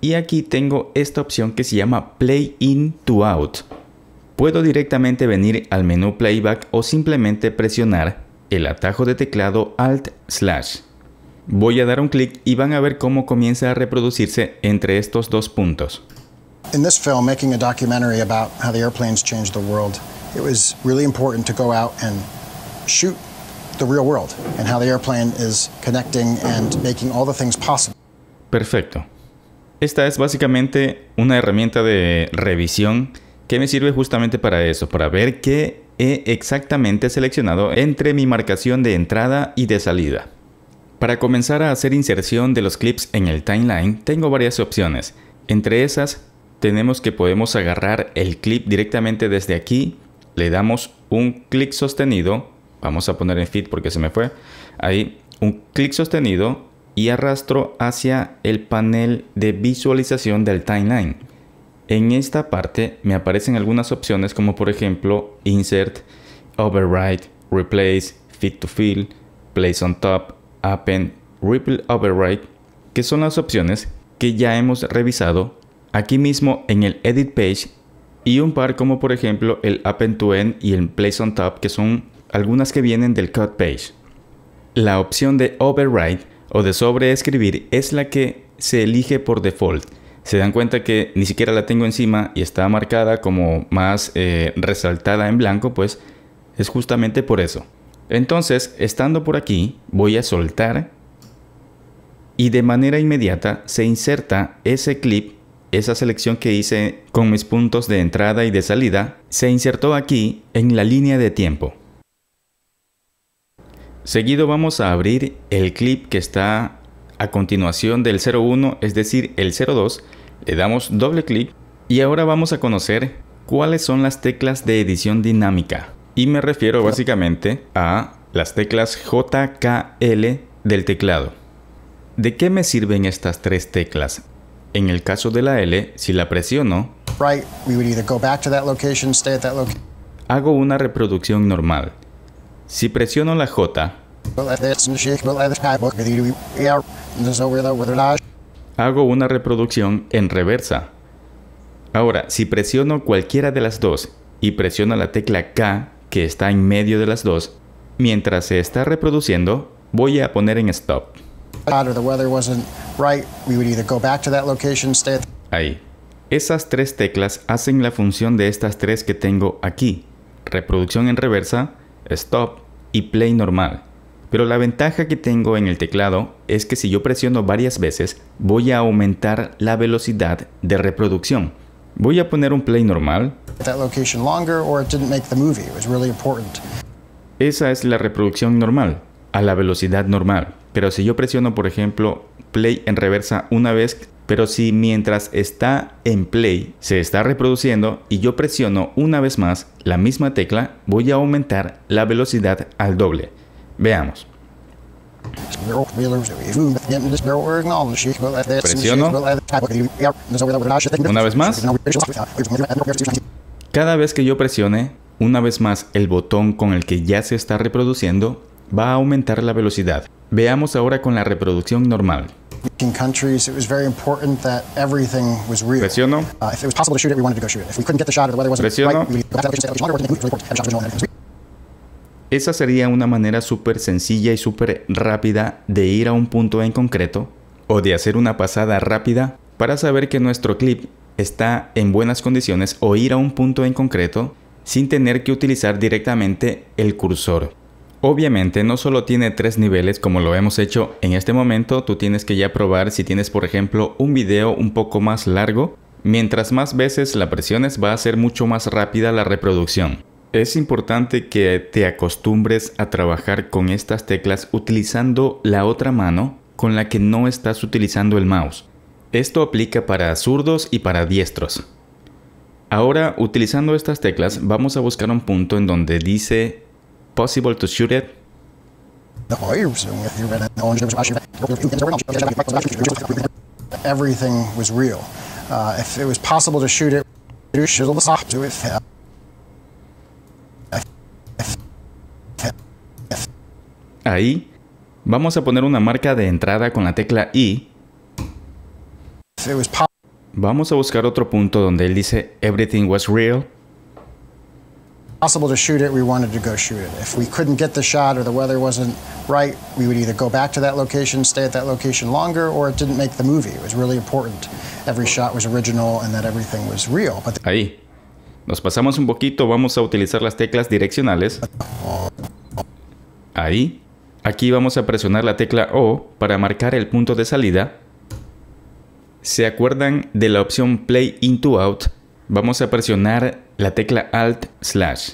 y aquí tengo esta opción que se llama Play In to Out. Puedo directamente venir al menú Playback o simplemente presionar el atajo de teclado Alt Slash. Voy a dar un clic y van a ver cómo comienza a reproducirse entre estos dos puntos. film, shoot the real world and how the airplane is connecting and making all the things possible. Perfecto. Esta es básicamente una herramienta de revisión que me sirve justamente para eso, para ver qué he exactamente seleccionado entre mi marcación de entrada y de salida. Para comenzar a hacer inserción de los clips en el timeline, tengo varias opciones. Entre esas, tenemos que podemos agarrar el clip directamente desde aquí, le damos un clic sostenido vamos a poner en Fit porque se me fue, ahí un clic sostenido y arrastro hacia el panel de visualización del timeline. En esta parte me aparecen algunas opciones como por ejemplo insert, override, replace, fit to fill, place on top, append, ripple override, que son las opciones que ya hemos revisado aquí mismo en el edit page y un par como por ejemplo el append to end y el place on top que son algunas que vienen del cut page. La opción de override o de sobreescribir es la que se elige por default. Se dan cuenta que ni siquiera la tengo encima y está marcada como más eh, resaltada en blanco, pues es justamente por eso. Entonces, estando por aquí, voy a soltar y de manera inmediata se inserta ese clip, esa selección que hice con mis puntos de entrada y de salida, se insertó aquí en la línea de tiempo. Seguido vamos a abrir el clip que está a continuación del 01, es decir, el 02. Le damos doble clic y ahora vamos a conocer cuáles son las teclas de edición dinámica. Y me refiero básicamente a las teclas JKL del teclado. ¿De qué me sirven estas tres teclas? En el caso de la L, si la presiono, hago una reproducción normal. Si presiono la J, hago una reproducción en reversa. Ahora, si presiono cualquiera de las dos y presiono la tecla K, que está en medio de las dos, mientras se está reproduciendo, voy a poner en stop. Ahí. Esas tres teclas hacen la función de estas tres que tengo aquí. Reproducción en reversa, stop y play normal. Pero la ventaja que tengo en el teclado es que si yo presiono varias veces voy a aumentar la velocidad de reproducción. Voy a poner un play normal. Esa es la reproducción normal, a la velocidad normal. Pero si yo presiono por ejemplo play en reversa una vez, pero si mientras está en play se está reproduciendo y yo presiono una vez más la misma tecla, voy a aumentar la velocidad al doble. Veamos. Presiono. Una vez más. Cada vez que yo presione, una vez más el botón con el que ya se está reproduciendo, va a aumentar la velocidad. Veamos ahora con la reproducción normal. Presiono. Esa sería una manera súper sencilla y súper rápida de ir a un punto en concreto o de hacer una pasada rápida para saber que nuestro clip está en buenas condiciones o ir a un punto en concreto sin tener que utilizar directamente el cursor. Obviamente no solo tiene tres niveles como lo hemos hecho en este momento, tú tienes que ya probar si tienes por ejemplo un video un poco más largo, mientras más veces la presiones va a ser mucho más rápida la reproducción. Es importante que te acostumbres a trabajar con estas teclas utilizando la otra mano con la que no estás utilizando el mouse. Esto aplica para zurdos y para diestros. Ahora, utilizando estas teclas, vamos a buscar un punto en donde dice possible to shoot it? Everything was real. Uh, if it was possible to shoot it, you should have stopped it. Ahí vamos a poner una marca de entrada con la tecla I. Vamos a buscar otro punto donde él dice everything was real possible to shoot it, we wanted to go shoot it. If we couldn't get the shot or the weather wasn't right, we would either go back to that location, stay at that location longer, or it didn't make the movie. It was really important every shot was original and that everything was real. Ahí. Nos pasamos un poquito, vamos a utilizar las teclas direccionales. Ahí. Aquí vamos a presionar la tecla O para marcar el punto de salida. ¿Se acuerdan de la opción Play Into Out? Vamos a presionar la tecla Alt slash.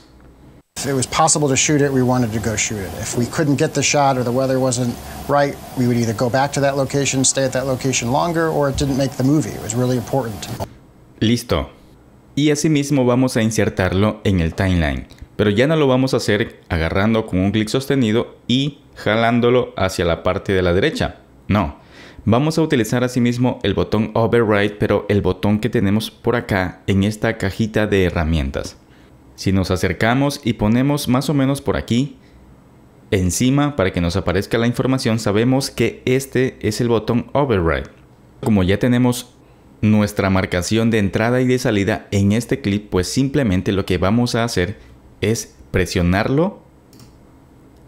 If it was possible to shoot it, we wanted to go shoot it. If we couldn't get the shot or the weather wasn't right, we would either go back to that location, stay at that location longer, or it didn't make the movie. It was really important. Listo. Y asimismo vamos a insertarlo en el timeline, pero ya no lo vamos a hacer agarrando con un clic sostenido y jalándolo hacia la parte de la derecha. No, Vamos a utilizar asimismo el botón Override, pero el botón que tenemos por acá en esta cajita de herramientas. Si nos acercamos y ponemos más o menos por aquí, encima para que nos aparezca la información, sabemos que este es el botón Override. Como ya tenemos nuestra marcación de entrada y de salida en este clip, pues simplemente lo que vamos a hacer es presionarlo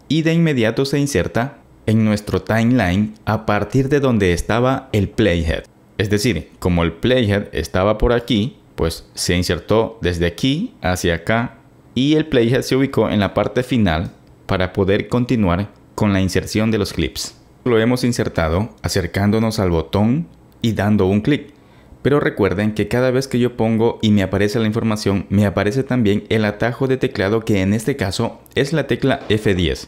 y de inmediato se inserta en nuestro timeline a partir de donde estaba el playhead. Es decir, como el playhead estaba por aquí, pues se insertó desde aquí hacia acá y el playhead se ubicó en la parte final para poder continuar con la inserción de los clips. Lo hemos insertado acercándonos al botón y dando un clic. Pero recuerden que cada vez que yo pongo y me aparece la información, me aparece también el atajo de teclado que en este caso es la tecla F10.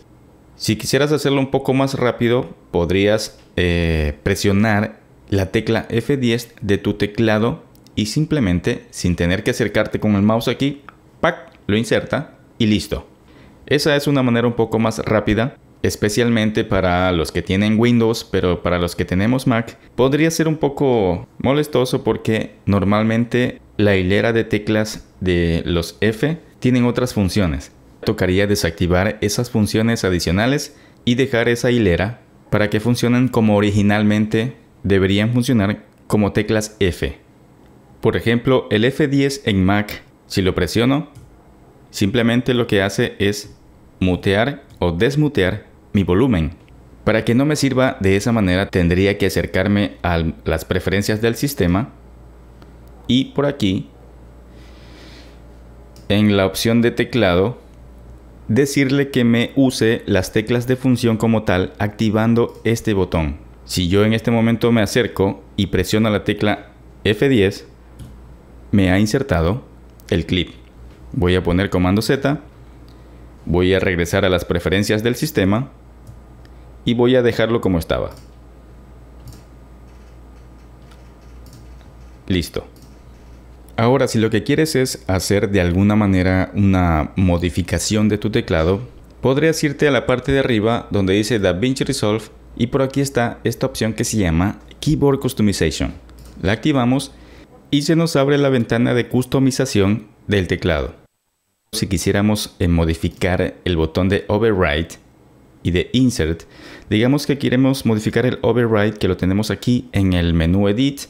Si quisieras hacerlo un poco más rápido, podrías eh, presionar la tecla F10 de tu teclado y simplemente, sin tener que acercarte con el mouse aquí, ¡pac! lo inserta y listo. Esa es una manera un poco más rápida, especialmente para los que tienen Windows, pero para los que tenemos Mac, podría ser un poco molestoso porque normalmente la hilera de teclas de los F tienen otras funciones. Tocaría desactivar esas funciones adicionales y dejar esa hilera para que funcionen como originalmente deberían funcionar como teclas F. Por ejemplo, el F10 en Mac, si lo presiono, simplemente lo que hace es mutear o desmutear mi volumen. Para que no me sirva de esa manera tendría que acercarme a las preferencias del sistema y por aquí en la opción de teclado decirle que me use las teclas de función como tal activando este botón. Si yo en este momento me acerco y presiono la tecla F10, me ha insertado el clip. Voy a poner comando Z, voy a regresar a las preferencias del sistema y voy a dejarlo como estaba. Listo. Ahora, si lo que quieres es hacer de alguna manera una modificación de tu teclado, podrías irte a la parte de arriba donde dice DaVinci Resolve y por aquí está esta opción que se llama Keyboard Customization. La activamos y se nos abre la ventana de customización del teclado. Si quisiéramos eh, modificar el botón de Override y de Insert, digamos que queremos modificar el Override que lo tenemos aquí en el menú Edit,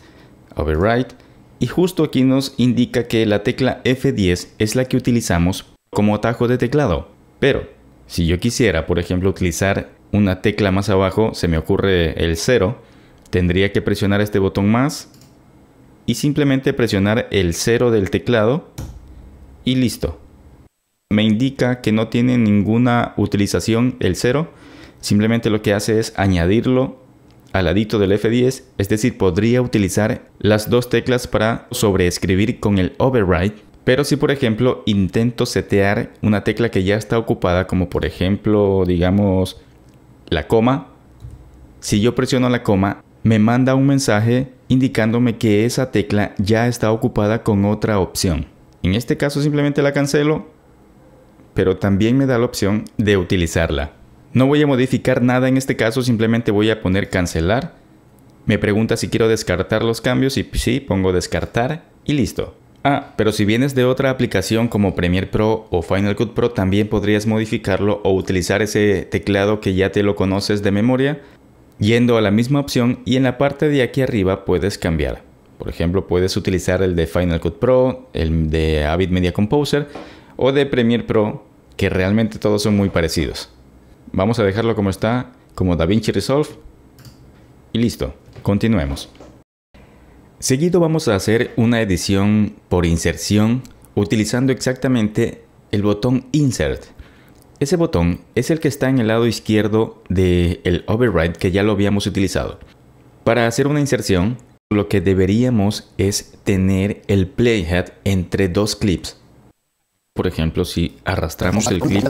Override, y justo aquí nos indica que la tecla F10 es la que utilizamos como atajo de teclado. Pero, si yo quisiera, por ejemplo, utilizar una tecla más abajo, se me ocurre el 0, tendría que presionar este botón más y simplemente presionar el 0 del teclado y listo. Me indica que no tiene ninguna utilización el 0, simplemente lo que hace es añadirlo al ladito del F10, es decir, podría utilizar las dos teclas para sobreescribir con el override, pero si por ejemplo intento setear una tecla que ya está ocupada, como por ejemplo, digamos, la coma, si yo presiono la coma, me manda un mensaje indicándome que esa tecla ya está ocupada con otra opción. En este caso simplemente la cancelo, pero también me da la opción de utilizarla. No voy a modificar nada en este caso, simplemente voy a poner cancelar. Me pregunta si quiero descartar los cambios y sí, pongo descartar y listo. Ah, pero si vienes de otra aplicación como Premiere Pro o Final Cut Pro también podrías modificarlo o utilizar ese teclado que ya te lo conoces de memoria yendo a la misma opción y en la parte de aquí arriba puedes cambiar. Por ejemplo, puedes utilizar el de Final Cut Pro, el de Avid Media Composer o de Premiere Pro, que realmente todos son muy parecidos. Vamos a dejarlo como está, como DaVinci Resolve. Y listo, continuemos. Seguido vamos a hacer una edición por inserción utilizando exactamente el botón Insert. Ese botón es el que está en el lado izquierdo del el override que ya lo habíamos utilizado. Para hacer una inserción, lo que deberíamos es tener el playhead entre dos clips. Por ejemplo, si arrastramos el clip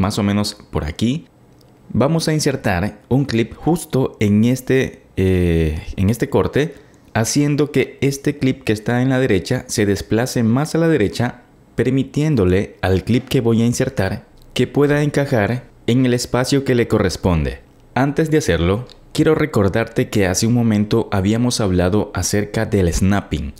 más o menos por aquí, vamos a insertar un clip justo en este, eh, en este corte, haciendo que este clip que está en la derecha se desplace más a la derecha, permitiéndole al clip que voy a insertar que pueda encajar en el espacio que le corresponde. Antes de hacerlo, quiero recordarte que hace un momento habíamos hablado acerca del snapping.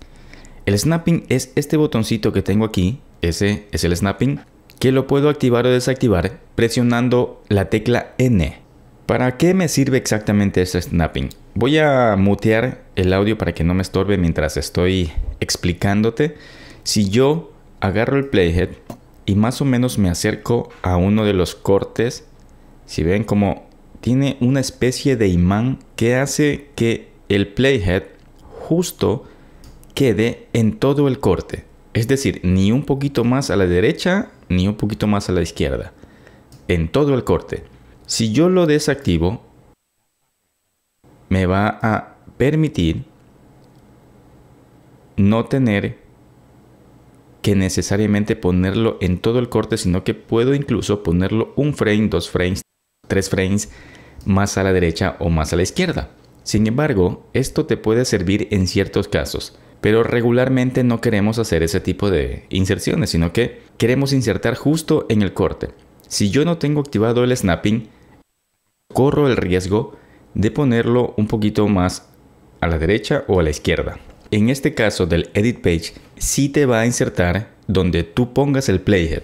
El snapping es este botoncito que tengo aquí, ese es el snapping, que lo puedo activar o desactivar presionando la tecla N. ¿Para qué me sirve exactamente este snapping? Voy a mutear el audio para que no me estorbe mientras estoy explicándote. Si yo agarro el playhead y más o menos me acerco a uno de los cortes, si ven como tiene una especie de imán que hace que el playhead justo quede en todo el corte. Es decir, ni un poquito más a la derecha, ni un poquito más a la izquierda. En todo el corte. Si yo lo desactivo, me va a permitir no tener que necesariamente ponerlo en todo el corte, sino que puedo incluso ponerlo un frame, dos frames, tres frames más a la derecha o más a la izquierda. Sin embargo, esto te puede servir en ciertos casos. Pero regularmente no queremos hacer ese tipo de inserciones, sino que queremos insertar justo en el corte. Si yo no tengo activado el snapping, corro el riesgo de ponerlo un poquito más a la derecha o a la izquierda. En este caso del edit page, sí te va a insertar donde tú pongas el playhead.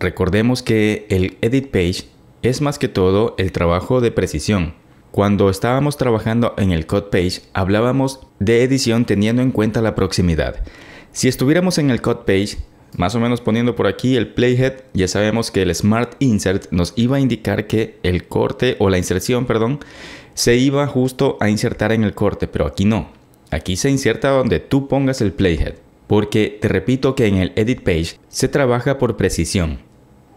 Recordemos que el edit page es más que todo el trabajo de precisión, cuando estábamos trabajando en el code page, hablábamos de edición teniendo en cuenta la proximidad. Si estuviéramos en el code page, más o menos poniendo por aquí el playhead, ya sabemos que el smart insert nos iba a indicar que el corte o la inserción, perdón, se iba justo a insertar en el corte, pero aquí no. Aquí se inserta donde tú pongas el playhead, porque te repito que en el edit page se trabaja por precisión.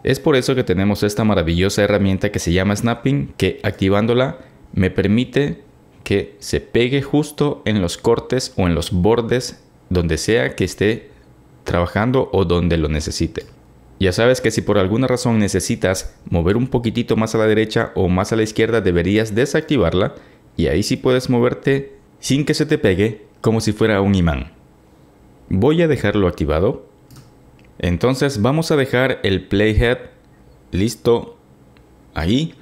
Es por eso que tenemos esta maravillosa herramienta que se llama snapping, que activándola me permite que se pegue justo en los cortes o en los bordes donde sea que esté trabajando o donde lo necesite. Ya sabes que si por alguna razón necesitas mover un poquitito más a la derecha o más a la izquierda deberías desactivarla y ahí sí puedes moverte sin que se te pegue como si fuera un imán. Voy a dejarlo activado. Entonces vamos a dejar el playhead listo ahí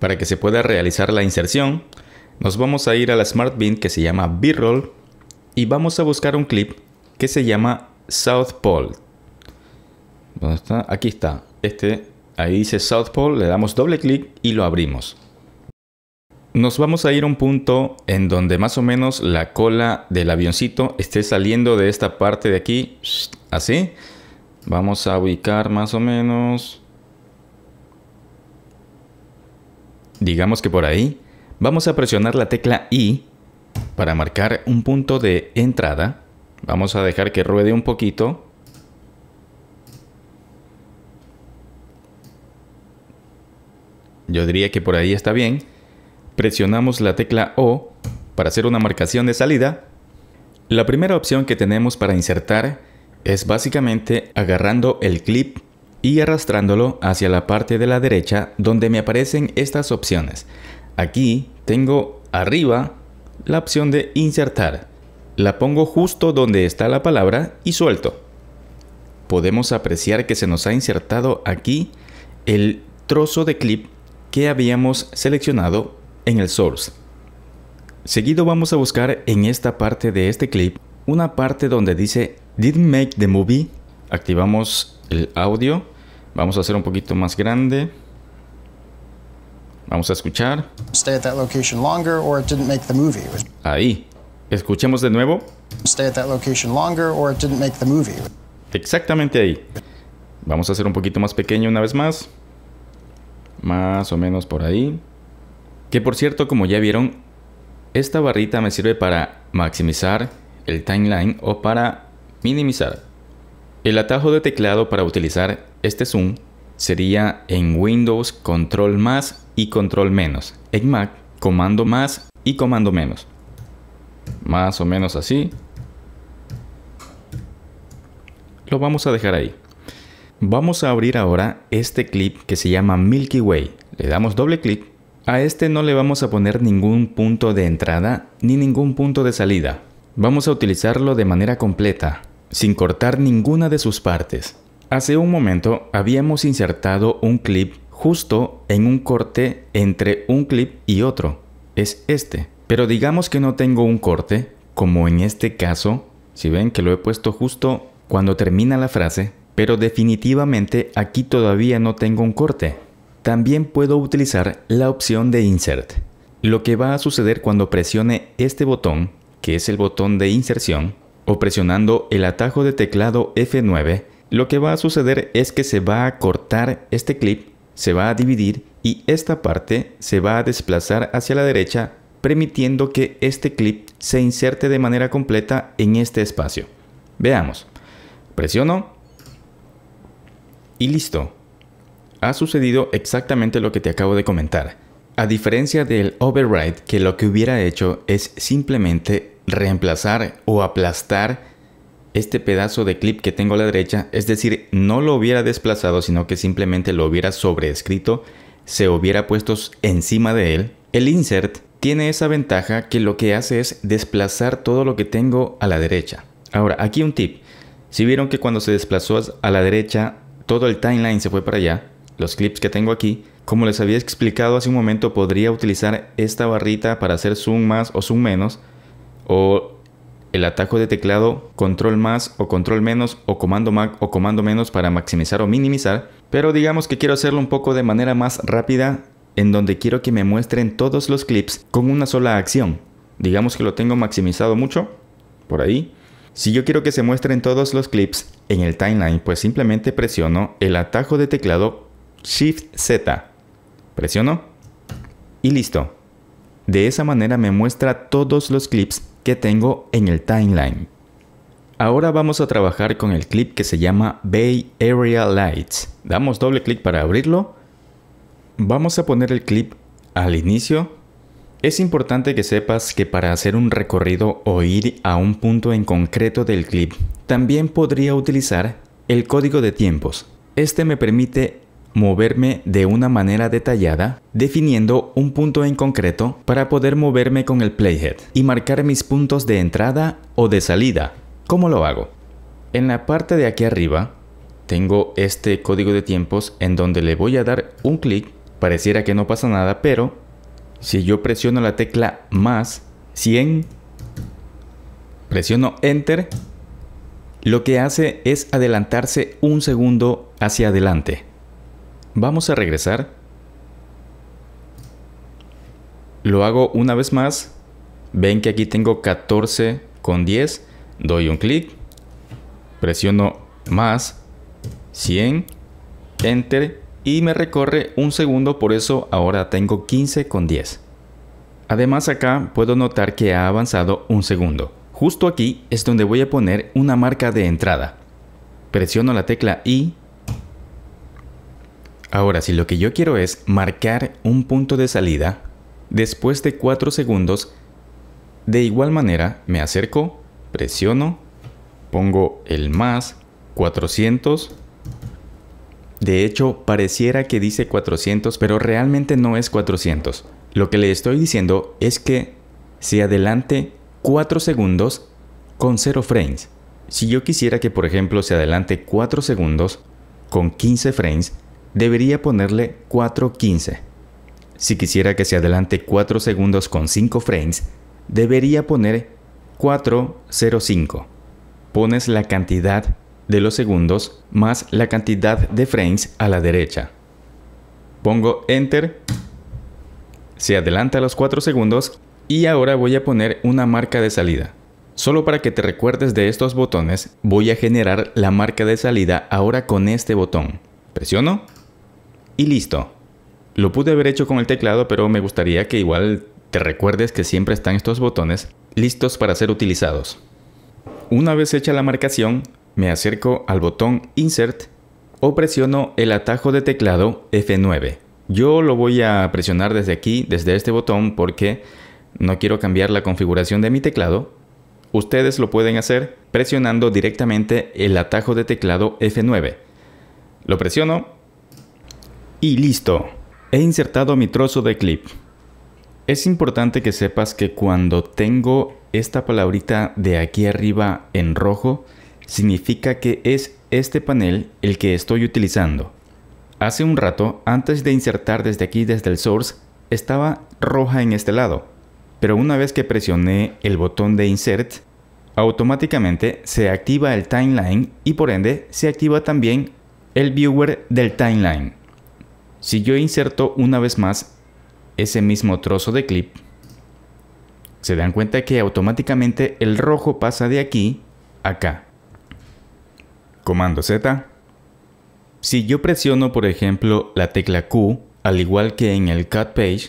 para que se pueda realizar la inserción, nos vamos a ir a la Smart Bin que se llama B-Roll y vamos a buscar un clip que se llama South Pole. ¿Dónde está? Aquí está. Este, ahí dice South Pole, le damos doble clic y lo abrimos. Nos vamos a ir a un punto en donde más o menos la cola del avioncito esté saliendo de esta parte de aquí, así. Vamos a ubicar más o menos digamos que por ahí, vamos a presionar la tecla I para marcar un punto de entrada. Vamos a dejar que ruede un poquito. Yo diría que por ahí está bien. Presionamos la tecla O para hacer una marcación de salida. La primera opción que tenemos para insertar es básicamente agarrando el clip y arrastrándolo hacia la parte de la derecha donde me aparecen estas opciones. Aquí tengo arriba la opción de insertar. La pongo justo donde está la palabra y suelto. Podemos apreciar que se nos ha insertado aquí el trozo de clip que habíamos seleccionado en el source. Seguido vamos a buscar en esta parte de este clip una parte donde dice Didn't make the movie Activamos el audio. Vamos a hacer un poquito más grande. Vamos a escuchar. Ahí. Escuchemos de nuevo. Exactamente ahí. Vamos a hacer un poquito más pequeño una vez más. Más o menos por ahí. Que por cierto, como ya vieron, esta barrita me sirve para maximizar el timeline o para minimizar. El atajo de teclado para utilizar este zoom sería en Windows control más y control menos. En Mac comando más y comando menos. Más o menos así. Lo vamos a dejar ahí. Vamos a abrir ahora este clip que se llama Milky Way. Le damos doble clic. A este no le vamos a poner ningún punto de entrada ni ningún punto de salida. Vamos a utilizarlo de manera completa sin cortar ninguna de sus partes. Hace un momento habíamos insertado un clip justo en un corte entre un clip y otro. Es este. Pero digamos que no tengo un corte, como en este caso, si ven que lo he puesto justo cuando termina la frase, pero definitivamente aquí todavía no tengo un corte. También puedo utilizar la opción de insert. Lo que va a suceder cuando presione este botón, que es el botón de inserción, o presionando el atajo de teclado F9, lo que va a suceder es que se va a cortar este clip, se va a dividir y esta parte se va a desplazar hacia la derecha permitiendo que este clip se inserte de manera completa en este espacio. Veamos. Presiono y listo. Ha sucedido exactamente lo que te acabo de comentar. A diferencia del override que lo que hubiera hecho es simplemente reemplazar o aplastar este pedazo de clip que tengo a la derecha, es decir, no lo hubiera desplazado, sino que simplemente lo hubiera sobreescrito, se hubiera puesto encima de él. El insert tiene esa ventaja que lo que hace es desplazar todo lo que tengo a la derecha. Ahora, aquí un tip. Si vieron que cuando se desplazó a la derecha, todo el timeline se fue para allá, los clips que tengo aquí, como les había explicado hace un momento, podría utilizar esta barrita para hacer zoom más o zoom menos, o el atajo de teclado control más o control menos o comando Mac o comando menos para maximizar o minimizar, pero digamos que quiero hacerlo un poco de manera más rápida en donde quiero que me muestren todos los clips con una sola acción. Digamos que lo tengo maximizado mucho, por ahí. Si yo quiero que se muestren todos los clips en el timeline, pues simplemente presiono el atajo de teclado Shift Z. Presiono y listo. De esa manera me muestra todos los clips que tengo en el timeline. Ahora vamos a trabajar con el clip que se llama Bay Area Lights. Damos doble clic para abrirlo. Vamos a poner el clip al inicio. Es importante que sepas que para hacer un recorrido o ir a un punto en concreto del clip, también podría utilizar el código de tiempos. Este me permite moverme de una manera detallada, definiendo un punto en concreto para poder moverme con el playhead y marcar mis puntos de entrada o de salida. ¿Cómo lo hago? En la parte de aquí arriba tengo este código de tiempos en donde le voy a dar un clic, pareciera que no pasa nada, pero si yo presiono la tecla más 100, presiono enter, lo que hace es adelantarse un segundo hacia adelante. Vamos a regresar. Lo hago una vez más. Ven que aquí tengo 14 con 10. Doy un clic. Presiono más 100. Enter. Y me recorre un segundo. Por eso ahora tengo 15 con 10. Además acá puedo notar que ha avanzado un segundo. Justo aquí es donde voy a poner una marca de entrada. Presiono la tecla I Ahora, si lo que yo quiero es marcar un punto de salida, después de 4 segundos, de igual manera me acerco, presiono, pongo el más, 400. De hecho, pareciera que dice 400, pero realmente no es 400. Lo que le estoy diciendo es que se adelante 4 segundos con 0 frames. Si yo quisiera que por ejemplo se adelante 4 segundos con 15 frames, debería ponerle 4.15. Si quisiera que se adelante 4 segundos con 5 frames, debería poner 4.05. Pones la cantidad de los segundos más la cantidad de frames a la derecha. Pongo Enter, se adelanta los 4 segundos y ahora voy a poner una marca de salida. Solo para que te recuerdes de estos botones, voy a generar la marca de salida ahora con este botón. Presiono y listo. Lo pude haber hecho con el teclado, pero me gustaría que igual te recuerdes que siempre están estos botones listos para ser utilizados. Una vez hecha la marcación, me acerco al botón Insert o presiono el atajo de teclado F9. Yo lo voy a presionar desde aquí, desde este botón, porque no quiero cambiar la configuración de mi teclado. Ustedes lo pueden hacer presionando directamente el atajo de teclado F9. Lo presiono y listo, he insertado mi trozo de clip. Es importante que sepas que cuando tengo esta palabrita de aquí arriba en rojo, significa que es este panel el que estoy utilizando. Hace un rato, antes de insertar desde aquí desde el source, estaba roja en este lado, pero una vez que presioné el botón de insert, automáticamente se activa el timeline y por ende se activa también el viewer del timeline. Si yo inserto una vez más ese mismo trozo de clip, se dan cuenta que automáticamente el rojo pasa de aquí a acá. Comando Z. Si yo presiono por ejemplo la tecla Q, al igual que en el Cut Page,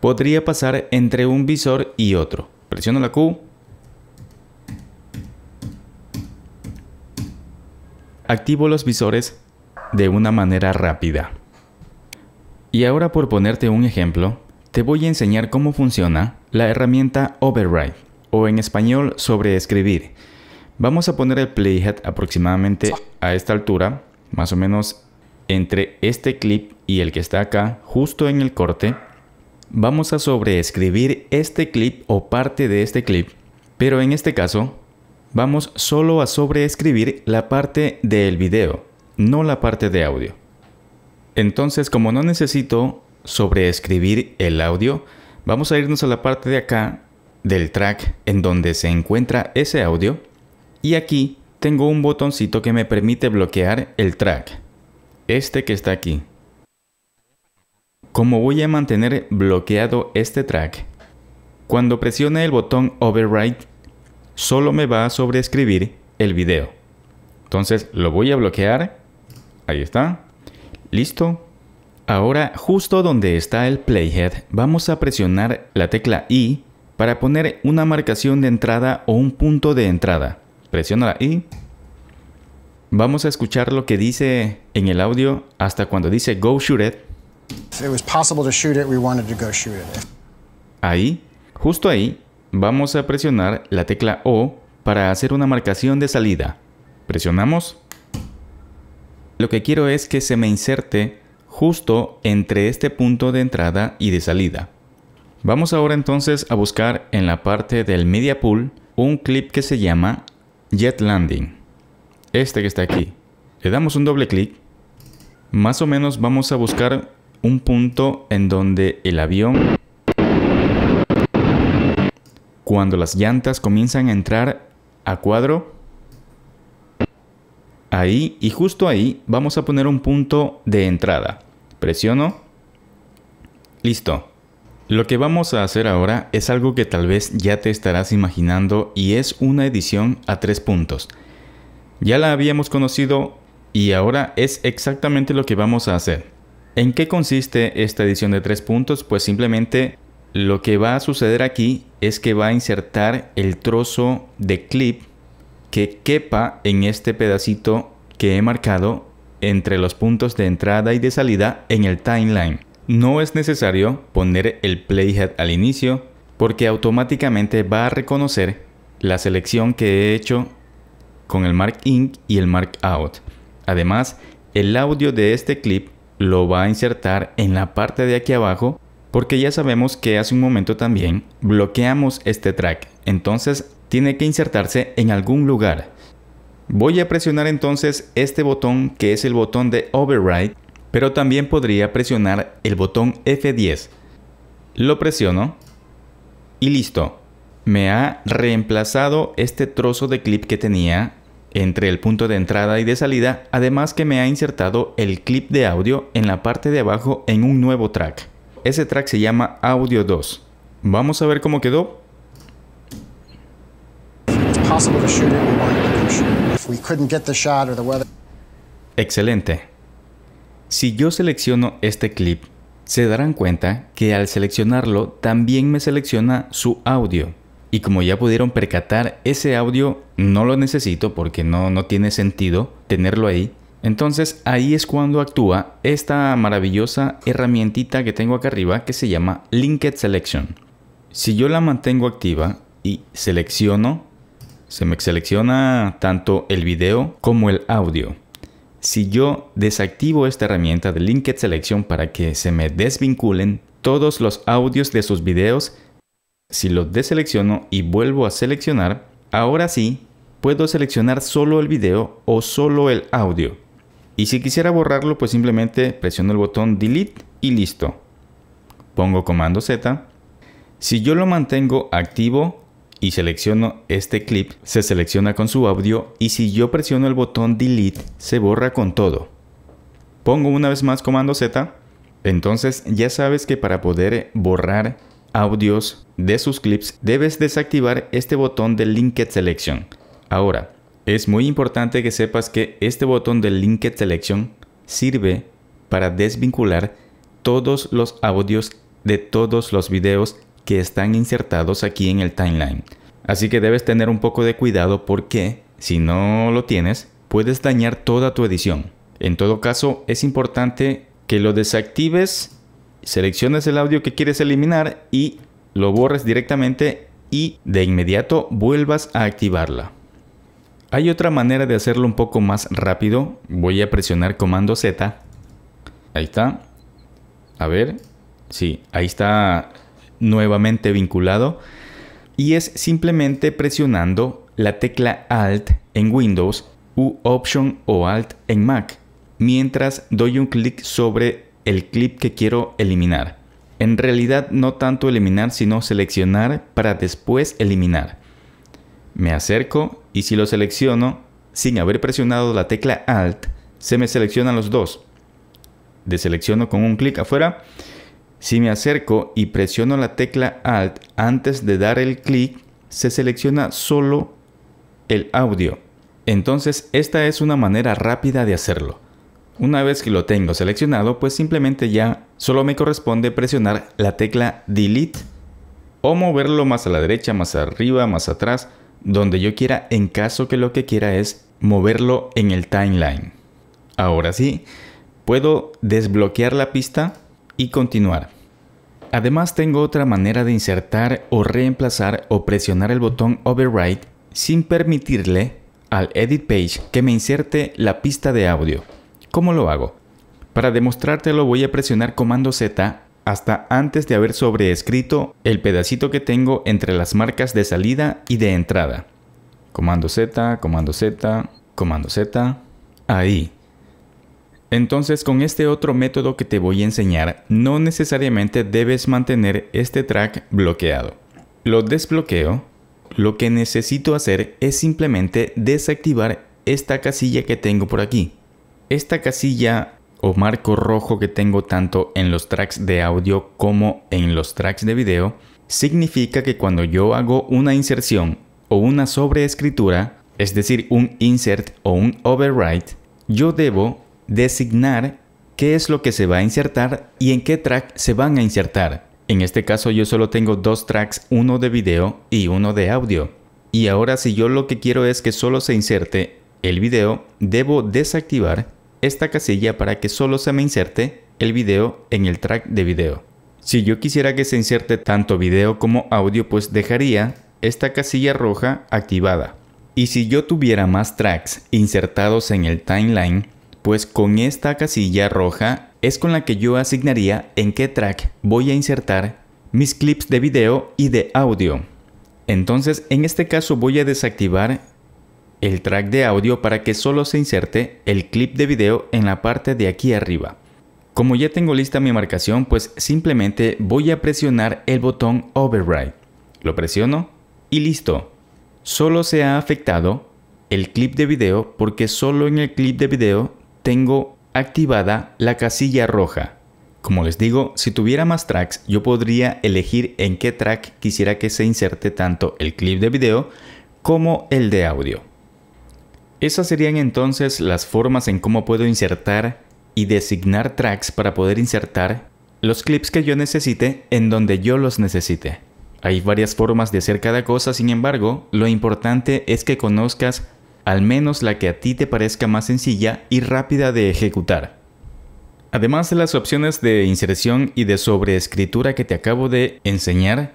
podría pasar entre un visor y otro. Presiono la Q. Activo los visores de una manera rápida. Y ahora por ponerte un ejemplo, te voy a enseñar cómo funciona la herramienta Override, o en español sobreescribir. Vamos a poner el playhead aproximadamente a esta altura, más o menos entre este clip y el que está acá, justo en el corte. Vamos a sobreescribir este clip o parte de este clip, pero en este caso vamos solo a sobreescribir la parte del video, no la parte de audio. Entonces, como no necesito sobreescribir el audio, vamos a irnos a la parte de acá del track en donde se encuentra ese audio y aquí tengo un botoncito que me permite bloquear el track, este que está aquí. Como voy a mantener bloqueado este track, cuando presione el botón Override, solo me va a sobreescribir el video. Entonces lo voy a bloquear, ahí está, ¿Listo? Ahora, justo donde está el playhead, vamos a presionar la tecla I para poner una marcación de entrada o un punto de entrada. Presiona la I. Vamos a escuchar lo que dice en el audio hasta cuando dice go shoot it. Ahí, justo ahí, vamos a presionar la tecla O para hacer una marcación de salida. Presionamos lo que quiero es que se me inserte justo entre este punto de entrada y de salida. Vamos ahora entonces a buscar en la parte del media pool un clip que se llama Jet Landing. Este que está aquí. Le damos un doble clic. Más o menos vamos a buscar un punto en donde el avión, cuando las llantas comienzan a entrar a cuadro, ahí y justo ahí vamos a poner un punto de entrada. Presiono. Listo. Lo que vamos a hacer ahora es algo que tal vez ya te estarás imaginando y es una edición a tres puntos. Ya la habíamos conocido y ahora es exactamente lo que vamos a hacer. ¿En qué consiste esta edición de tres puntos? Pues simplemente lo que va a suceder aquí es que va a insertar el trozo de clip que quepa en este pedacito que he marcado entre los puntos de entrada y de salida en el timeline. No es necesario poner el playhead al inicio porque automáticamente va a reconocer la selección que he hecho con el mark in y el mark out. Además, el audio de este clip lo va a insertar en la parte de aquí abajo porque ya sabemos que hace un momento también bloqueamos este track. Entonces tiene que insertarse en algún lugar. Voy a presionar entonces este botón que es el botón de Override, pero también podría presionar el botón F10. Lo presiono y listo. Me ha reemplazado este trozo de clip que tenía entre el punto de entrada y de salida, además que me ha insertado el clip de audio en la parte de abajo en un nuevo track. Ese track se llama Audio 2. Vamos a ver cómo quedó. Excelente. Si yo selecciono este clip, se darán cuenta que al seleccionarlo también me selecciona su audio. Y como ya pudieron percatar, ese audio no lo necesito porque no, no tiene sentido tenerlo ahí. Entonces ahí es cuando actúa esta maravillosa herramientita que tengo acá arriba que se llama Linked Selection. Si yo la mantengo activa y selecciono, se me selecciona tanto el video como el audio. Si yo desactivo esta herramienta de Linked Selection para que se me desvinculen todos los audios de sus videos, si lo deselecciono y vuelvo a seleccionar, ahora sí puedo seleccionar solo el video o solo el audio. Y si quisiera borrarlo, pues simplemente presiono el botón Delete y listo. Pongo comando Z. Si yo lo mantengo activo, y selecciono este clip, se selecciona con su audio y si yo presiono el botón delete se borra con todo. Pongo una vez más comando Z, entonces ya sabes que para poder borrar audios de sus clips debes desactivar este botón de Linked Selection. Ahora, es muy importante que sepas que este botón de Linked Selection sirve para desvincular todos los audios de todos los videos que están insertados aquí en el timeline. Así que debes tener un poco de cuidado porque, si no lo tienes, puedes dañar toda tu edición. En todo caso, es importante que lo desactives, selecciones el audio que quieres eliminar y lo borres directamente y de inmediato vuelvas a activarla. Hay otra manera de hacerlo un poco más rápido. Voy a presionar comando Z. Ahí está. A ver. Sí, ahí está nuevamente vinculado y es simplemente presionando la tecla Alt en Windows u Option o Alt en Mac, mientras doy un clic sobre el clip que quiero eliminar. En realidad no tanto eliminar sino seleccionar para después eliminar. Me acerco y si lo selecciono sin haber presionado la tecla Alt, se me seleccionan los dos. Deselecciono con un clic afuera si me acerco y presiono la tecla Alt antes de dar el clic, se selecciona solo el audio. Entonces esta es una manera rápida de hacerlo. Una vez que lo tengo seleccionado, pues simplemente ya solo me corresponde presionar la tecla Delete o moverlo más a la derecha, más arriba, más atrás, donde yo quiera en caso que lo que quiera es moverlo en el timeline. Ahora sí, puedo desbloquear la pista y continuar. Además tengo otra manera de insertar o reemplazar o presionar el botón Override sin permitirle al Edit Page que me inserte la pista de audio. ¿Cómo lo hago? Para demostrártelo voy a presionar Comando Z hasta antes de haber sobreescrito el pedacito que tengo entre las marcas de salida y de entrada. Comando Z, Comando Z, Comando Z. Ahí. Entonces con este otro método que te voy a enseñar, no necesariamente debes mantener este track bloqueado. Lo desbloqueo, lo que necesito hacer es simplemente desactivar esta casilla que tengo por aquí. Esta casilla o marco rojo que tengo tanto en los tracks de audio como en los tracks de video, significa que cuando yo hago una inserción o una sobreescritura, es decir, un insert o un overwrite, yo debo designar qué es lo que se va a insertar y en qué track se van a insertar. En este caso yo solo tengo dos tracks, uno de video y uno de audio. Y ahora si yo lo que quiero es que solo se inserte el video, debo desactivar esta casilla para que solo se me inserte el video en el track de video. Si yo quisiera que se inserte tanto video como audio, pues dejaría esta casilla roja activada. Y si yo tuviera más tracks insertados en el timeline, pues con esta casilla roja es con la que yo asignaría en qué track voy a insertar mis clips de video y de audio. Entonces en este caso voy a desactivar el track de audio para que solo se inserte el clip de video en la parte de aquí arriba. Como ya tengo lista mi marcación, pues simplemente voy a presionar el botón Override. Lo presiono y listo. Solo se ha afectado el clip de video porque solo en el clip de video tengo activada la casilla roja. Como les digo, si tuviera más tracks, yo podría elegir en qué track quisiera que se inserte tanto el clip de video como el de audio. Esas serían entonces las formas en cómo puedo insertar y designar tracks para poder insertar los clips que yo necesite en donde yo los necesite. Hay varias formas de hacer cada cosa, sin embargo, lo importante es que conozcas al menos la que a ti te parezca más sencilla y rápida de ejecutar. Además de las opciones de inserción y de sobreescritura que te acabo de enseñar,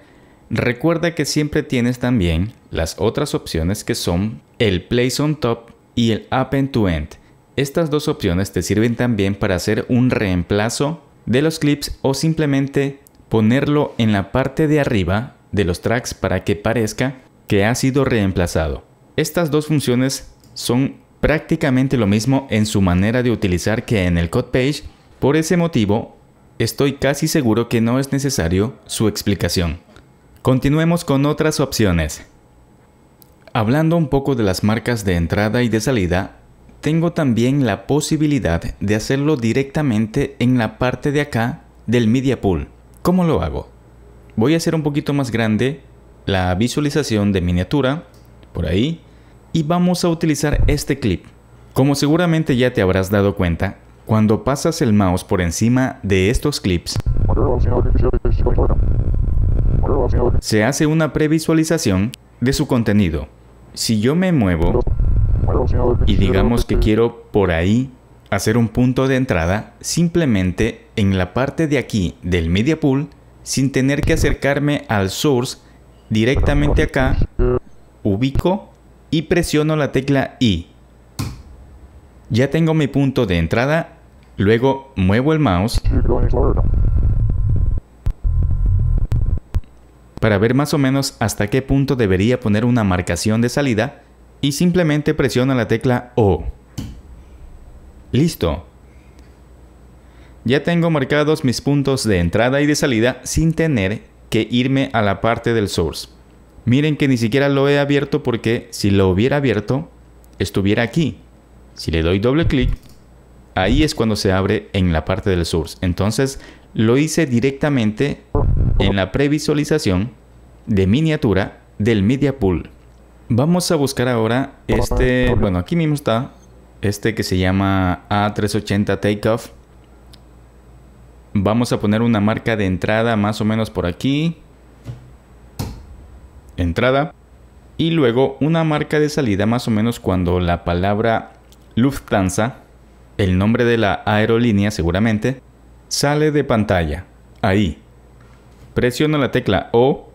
recuerda que siempre tienes también las otras opciones que son el Place on Top y el Append to End. Estas dos opciones te sirven también para hacer un reemplazo de los clips o simplemente ponerlo en la parte de arriba de los tracks para que parezca que ha sido reemplazado. Estas dos funciones son prácticamente lo mismo en su manera de utilizar que en el code page, por ese motivo estoy casi seguro que no es necesario su explicación. Continuemos con otras opciones. Hablando un poco de las marcas de entrada y de salida, tengo también la posibilidad de hacerlo directamente en la parte de acá del Media Pool. ¿Cómo lo hago? Voy a hacer un poquito más grande la visualización de miniatura por ahí, y vamos a utilizar este clip. Como seguramente ya te habrás dado cuenta, cuando pasas el mouse por encima de estos clips, se hace una previsualización de su contenido. Si yo me muevo y digamos que quiero por ahí hacer un punto de entrada, simplemente en la parte de aquí del media pool, sin tener que acercarme al source directamente acá ubico y presiono la tecla I. Ya tengo mi punto de entrada, luego muevo el mouse para ver más o menos hasta qué punto debería poner una marcación de salida y simplemente presiono la tecla O. Listo. Ya tengo marcados mis puntos de entrada y de salida sin tener que irme a la parte del source. Miren que ni siquiera lo he abierto porque si lo hubiera abierto, estuviera aquí. Si le doy doble clic, ahí es cuando se abre en la parte del source. Entonces lo hice directamente en la previsualización de miniatura del media pool. Vamos a buscar ahora este, bueno aquí mismo está, este que se llama A380 Takeoff. Vamos a poner una marca de entrada más o menos por aquí entrada y luego una marca de salida más o menos cuando la palabra Lufthansa, el nombre de la aerolínea seguramente, sale de pantalla. Ahí. Presiono la tecla O.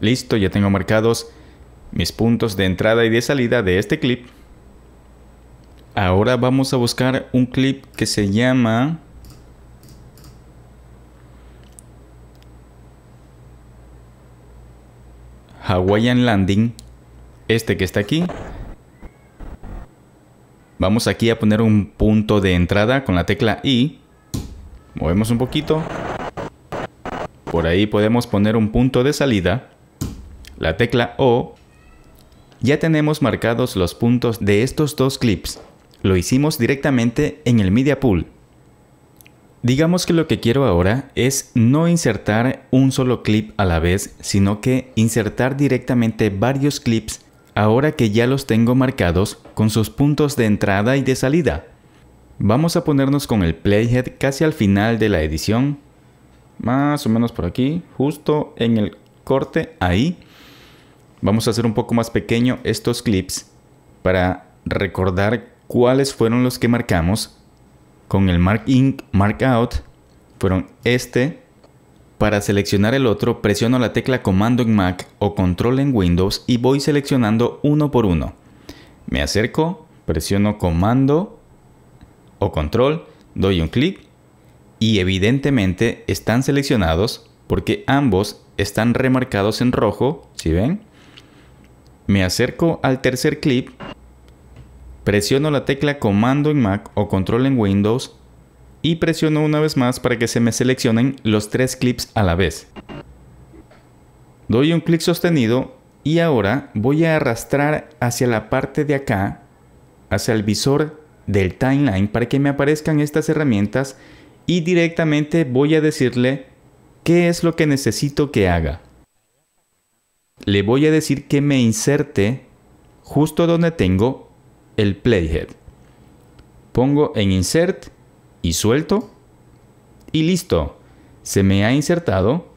Listo, ya tengo marcados mis puntos de entrada y de salida de este clip. Ahora vamos a buscar un clip que se llama Hawaiian Landing, este que está aquí. Vamos aquí a poner un punto de entrada con la tecla I. Movemos un poquito. Por ahí podemos poner un punto de salida. La tecla O. Ya tenemos marcados los puntos de estos dos clips. Lo hicimos directamente en el Media Pool. Digamos que lo que quiero ahora es no insertar un solo clip a la vez, sino que insertar directamente varios clips ahora que ya los tengo marcados con sus puntos de entrada y de salida. Vamos a ponernos con el playhead casi al final de la edición, más o menos por aquí, justo en el corte, ahí. Vamos a hacer un poco más pequeño estos clips para recordar cuáles fueron los que marcamos con el Mark In, Mark Out, fueron este. Para seleccionar el otro, presiono la tecla Comando en Mac o Control en Windows y voy seleccionando uno por uno. Me acerco, presiono Comando o Control, doy un clic y evidentemente están seleccionados porque ambos están remarcados en rojo, si ven? Me acerco al tercer clip Presiono la tecla Comando en Mac o Control en Windows y presiono una vez más para que se me seleccionen los tres clips a la vez. Doy un clic sostenido y ahora voy a arrastrar hacia la parte de acá, hacia el visor del timeline para que me aparezcan estas herramientas y directamente voy a decirle qué es lo que necesito que haga. Le voy a decir que me inserte justo donde tengo el playhead. Pongo en insert y suelto y listo. Se me ha insertado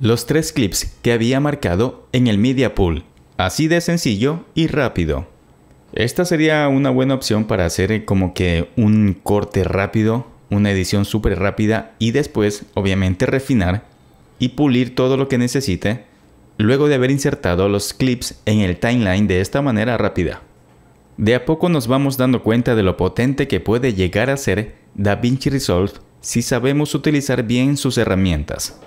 los tres clips que había marcado en el media pool. Así de sencillo y rápido. Esta sería una buena opción para hacer como que un corte rápido, una edición súper rápida y después obviamente refinar y pulir todo lo que necesite luego de haber insertado los clips en el timeline de esta manera rápida de a poco nos vamos dando cuenta de lo potente que puede llegar a ser DaVinci Resolve si sabemos utilizar bien sus herramientas.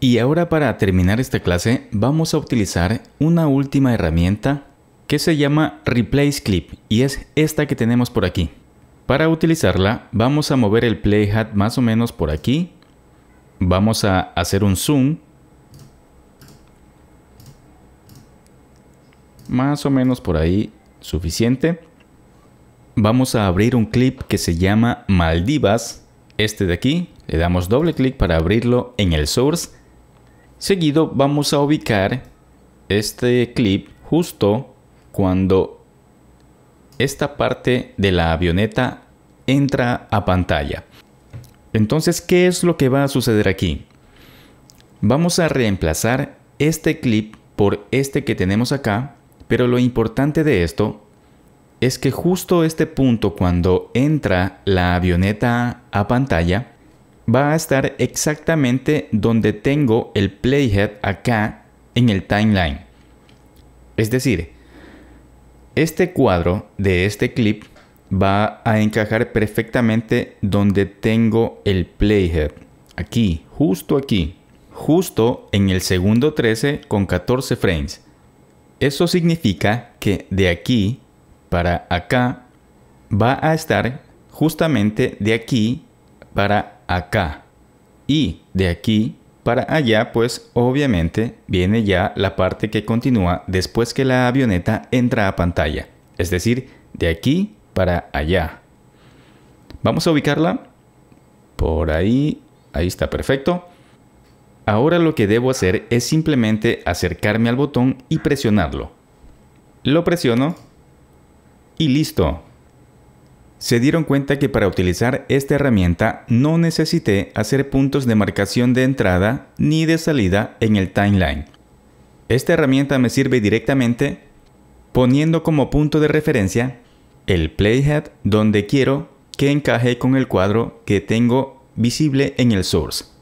Y ahora para terminar esta clase vamos a utilizar una última herramienta que se llama Replace Clip y es esta que tenemos por aquí. Para utilizarla vamos a mover el playhead más o menos por aquí, vamos a hacer un zoom más o menos por ahí suficiente. Vamos a abrir un clip que se llama Maldivas, este de aquí. Le damos doble clic para abrirlo en el source. Seguido vamos a ubicar este clip justo cuando esta parte de la avioneta entra a pantalla. Entonces, ¿qué es lo que va a suceder aquí? Vamos a reemplazar este clip por este que tenemos acá pero lo importante de esto es que justo este punto cuando entra la avioneta a pantalla, va a estar exactamente donde tengo el playhead acá en el timeline. Es decir, este cuadro de este clip va a encajar perfectamente donde tengo el playhead. Aquí, justo aquí, justo en el segundo 13 con 14 frames. Eso significa que de aquí para acá va a estar justamente de aquí para acá. Y de aquí para allá, pues obviamente viene ya la parte que continúa después que la avioneta entra a pantalla. Es decir, de aquí para allá. Vamos a ubicarla por ahí. Ahí está, perfecto. Ahora lo que debo hacer es simplemente acercarme al botón y presionarlo. Lo presiono y listo. Se dieron cuenta que para utilizar esta herramienta no necesité hacer puntos de marcación de entrada ni de salida en el timeline. Esta herramienta me sirve directamente poniendo como punto de referencia el playhead donde quiero que encaje con el cuadro que tengo visible en el source.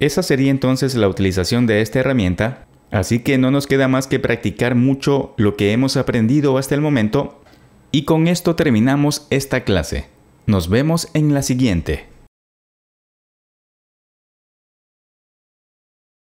Esa sería entonces la utilización de esta herramienta, así que no nos queda más que practicar mucho lo que hemos aprendido hasta el momento y con esto terminamos esta clase. Nos vemos en la siguiente.